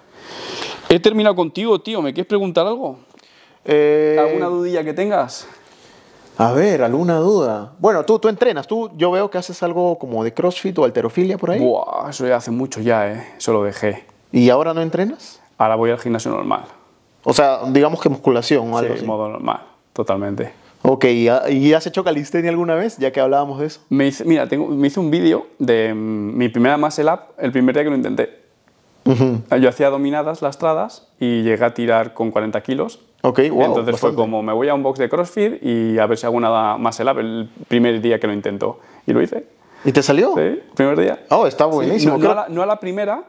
Speaker 1: He terminado contigo, tío, ¿me quieres preguntar algo? Eh, ¿Alguna dudilla que tengas?
Speaker 2: A ver, alguna duda.
Speaker 1: Bueno, tú, tú entrenas, tú, yo veo que haces algo
Speaker 2: como de CrossFit o alterofilia por ahí. Buah, eso ya hace mucho ya, ¿eh? Eso lo dejé. ¿Y ahora no entrenas?
Speaker 1: Ahora voy al gimnasio normal. O sea, digamos que musculación o algo sí, modo normal, totalmente. Ok, ¿y has hecho calistenia alguna vez, ya que hablábamos de eso? Me mira, tengo, me hice un vídeo de mm, mi primera muscle up el primer día que lo intenté. Yo hacía dominadas, lastradas, y llegué a tirar con 40 kilos entonces fue como, me voy a un box de CrossFit y a ver si hago más muscle up el primer día que lo intento. Y lo hice. ¿Y te salió? Sí, primer día. Oh, está buenísimo. no, no, a la, primera,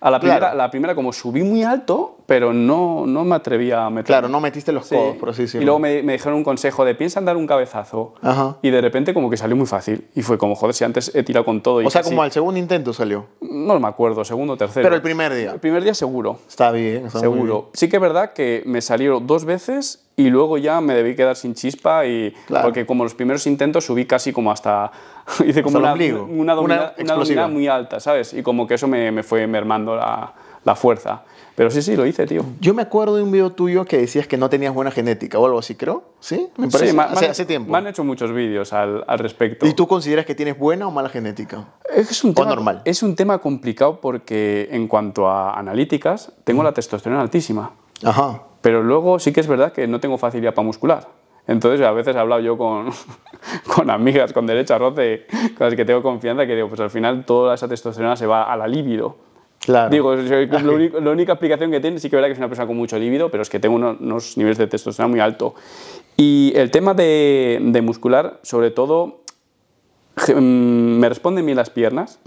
Speaker 1: a la primera, la primera como subí muy alto, pero no, no me atrevía a meter. Claro, no metiste los codos, por así decirlo. Y luego me, dijeron un consejo de piensa en dar un cabezazo. Ajá. Y de repente como que salió muy fácil. Y fue como, joder, si antes he tirado con todo. Y o sea, como al segundo intento salió. No me acuerdo, segundo, o tercero. Pero el primer día. El primer día seguro. Está bien. seguro. Sí que es verdad que me salieron dos veces y luego ya me debí quedar sin chispa y porque como los primeros intentos subí casi como hasta hice como una, una, muy alta, ¿sabes? Y como que eso me, me fue mermando la, la, fuerza. Pero sí, sí, lo hice, tío. Yo
Speaker 2: me acuerdo de un video tuyo que decías que no tenías buena genética o algo así, creo. ¿Sí? Me hace,
Speaker 1: tiempo. Me han hecho muchos vídeos al, al, respecto. ¿Y tú consideras que tienes buena o mala genética? Es un tema, normal. Es un tema complicado porque en cuanto a analíticas, tengo la testosterona altísima. Ajá. Pero luego sí que es verdad que no tengo facilidad para muscular. Entonces a veces he hablado yo con, con amigas, con derecha roce, con las que tengo confianza, que digo, pues al final toda esa testosterona se va a la líbido. Claro. Digo, la única explicación que tiene, sí que es verdad que es una persona con mucho líbido, pero es que tengo unos, niveles de testosterona muy alto. Y el tema de, de muscular, sobre todo, mm, me responden bien las piernas,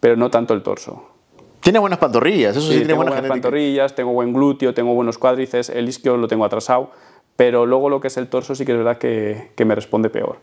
Speaker 1: pero no tanto el torso. Tiene buenas pantorrillas, eso sí, sí tengo buenas, pantorrillas, tengo buen glúteo, tengo buenos cuádrices, el isquio lo tengo atrasado, pero luego lo que es el torso sí que es verdad que, me responde peor.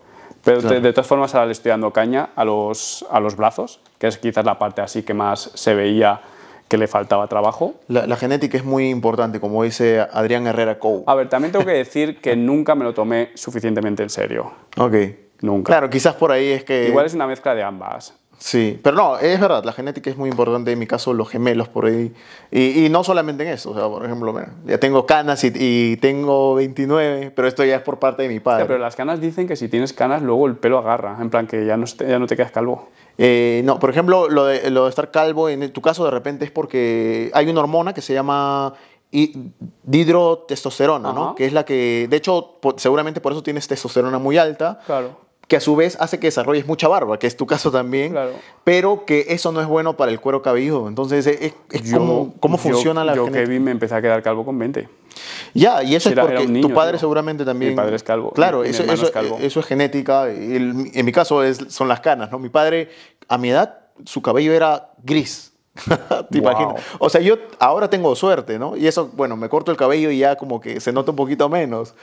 Speaker 1: Pero de, todas formas ahora le estoy dando caña a los, a los brazos, que es quizás la parte así que más se veía que le faltaba trabajo. La,
Speaker 2: la genética es muy importante, como dice Adrián Herrera Cow.
Speaker 1: A ver, también tengo que decir que nunca me lo tomé suficientemente en serio. Ok. Nunca. Claro, quizás por ahí es que... Igual es una mezcla de ambas
Speaker 2: Sí, pero no, es verdad, la genética es muy importante, en mi caso los gemelos por ahí, y, no
Speaker 1: solamente en eso, o sea, por ejemplo, ya tengo canas y, tengo 29, pero esto ya es por parte de mi padre. pero las canas dicen que si tienes canas luego el pelo agarra, en plan que ya no, ya no te quedas calvo.
Speaker 2: Eh, no, por ejemplo, lo de, estar calvo, en tu caso de repente es porque hay una hormona que se llama hidrotestosterona, ¿no? Que es la que, de hecho, seguramente por eso tienes testosterona muy alta. Claro que a su vez hace que desarrolles mucha barba, que es tu caso también, pero que eso no es bueno para el cuero cabelludo. Entonces, es, cómo funciona la Yo que
Speaker 1: vi me empecé a quedar calvo con 20. Ya, y eso es porque tu padre seguramente también... Mi padre es calvo. Claro, eso, es
Speaker 2: genética. en mi caso es, son las canas, ¿no? Mi padre, a mi edad, su cabello era gris. ¿Te O sea, yo ahora tengo suerte, ¿no? Y eso, bueno, me corto el cabello y ya como que se nota un poquito menos.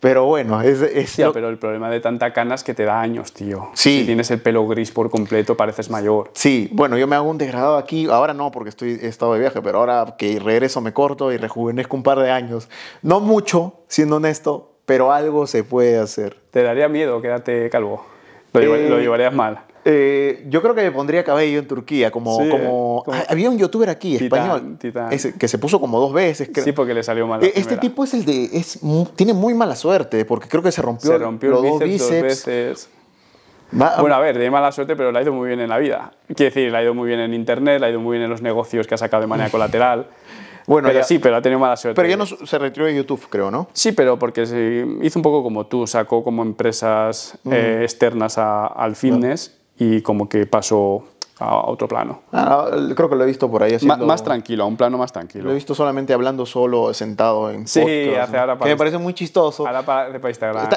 Speaker 2: Pero bueno,
Speaker 1: es... es pero el problema de tanta canas que te da años, tío. Sí. Si tienes el pelo gris por completo, pareces mayor. Sí, bueno, yo me hago un degradado aquí. Ahora no, porque estoy, he estado de viaje, pero ahora que
Speaker 2: regreso me corto y rejuvenezco un par de años. No mucho, siendo honesto, pero algo se puede hacer. ¿Te daría miedo quedarte calvo? lo eh, llevarías mal. Eh, yo creo que me pondría cabello en Turquía, como... Eh, ah, había un youtuber aquí, español, que
Speaker 1: se puso como dos veces. Creo. Sí, porque le salió mal. E, este
Speaker 2: tipo es el de... Es, tiene muy mala suerte, porque creo que se rompió, rompió los bíceps, Dos
Speaker 1: veces. bueno, a ver, de mala suerte, pero le ha ido muy bien en la vida. quiere decir, le ha ido muy bien en Internet, le ha ido muy bien en los negocios que ha sacado de manera colateral.
Speaker 2: Bueno, sí, pero
Speaker 1: ha tenido mala suerte. Pero ya no se retiró de YouTube, creo, ¿no? Sí, pero porque hizo un poco como tú, sacó como empresas mm. eh, externas al fitness y como que pasó a otro plano. Ah, creo que lo he visto por ahí. más tranquilo, a un plano más tranquilo. Lo he visto
Speaker 2: solamente hablando solo, sentado en sí, que me parece muy chistoso.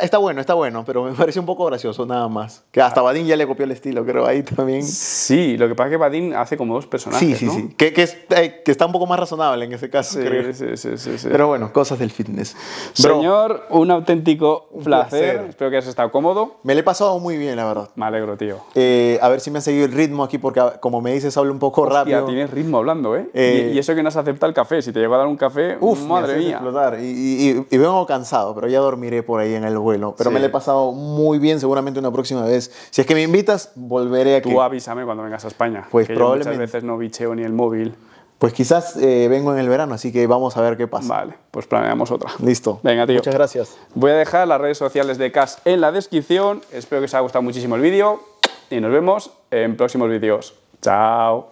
Speaker 2: Está, bueno, está bueno, pero me parece un poco gracioso nada más. Que hasta Badín ah. ya le copió el estilo, creo, ahí también.
Speaker 1: Sí, lo que pasa es que Badín hace como dos personajes, Que, eh, que, está un poco más razonable en ese caso, Pero
Speaker 2: bueno, cosas del fitness.
Speaker 1: Señor, un auténtico placer. Espero que has estado cómodo. Me le he pasado muy bien, la verdad. Me alegro, tío.
Speaker 2: Eh, a ver si me ha seguido el ritmo aquí por porque ah, como me dices, hablo un poco Hostia, rápido.
Speaker 1: tienes ritmo hablando, ¿eh? y, eh, eso que no se acepta el café. Si te llego a dar un café, uf, madre mía. Y, y, y, vengo cansado,
Speaker 2: pero ya dormiré por ahí en el vuelo. Pero me lo he pasado muy bien, seguramente una próxima vez. Si es que me invitas, volveré aquí. Tú
Speaker 1: avísame cuando vengas a España. Pues que probablemente. muchas veces no bicheo ni el móvil. Pues quizás eh, vengo en el verano, así que vamos a ver qué pasa. Vale, pues planeamos otra. Listo. Venga, tío. Muchas gracias. Voy a dejar las redes sociales de Cas en la descripción. Espero que os haya gustado muchísimo el vídeo y nos vemos en próximos vídeos. ¡Chao!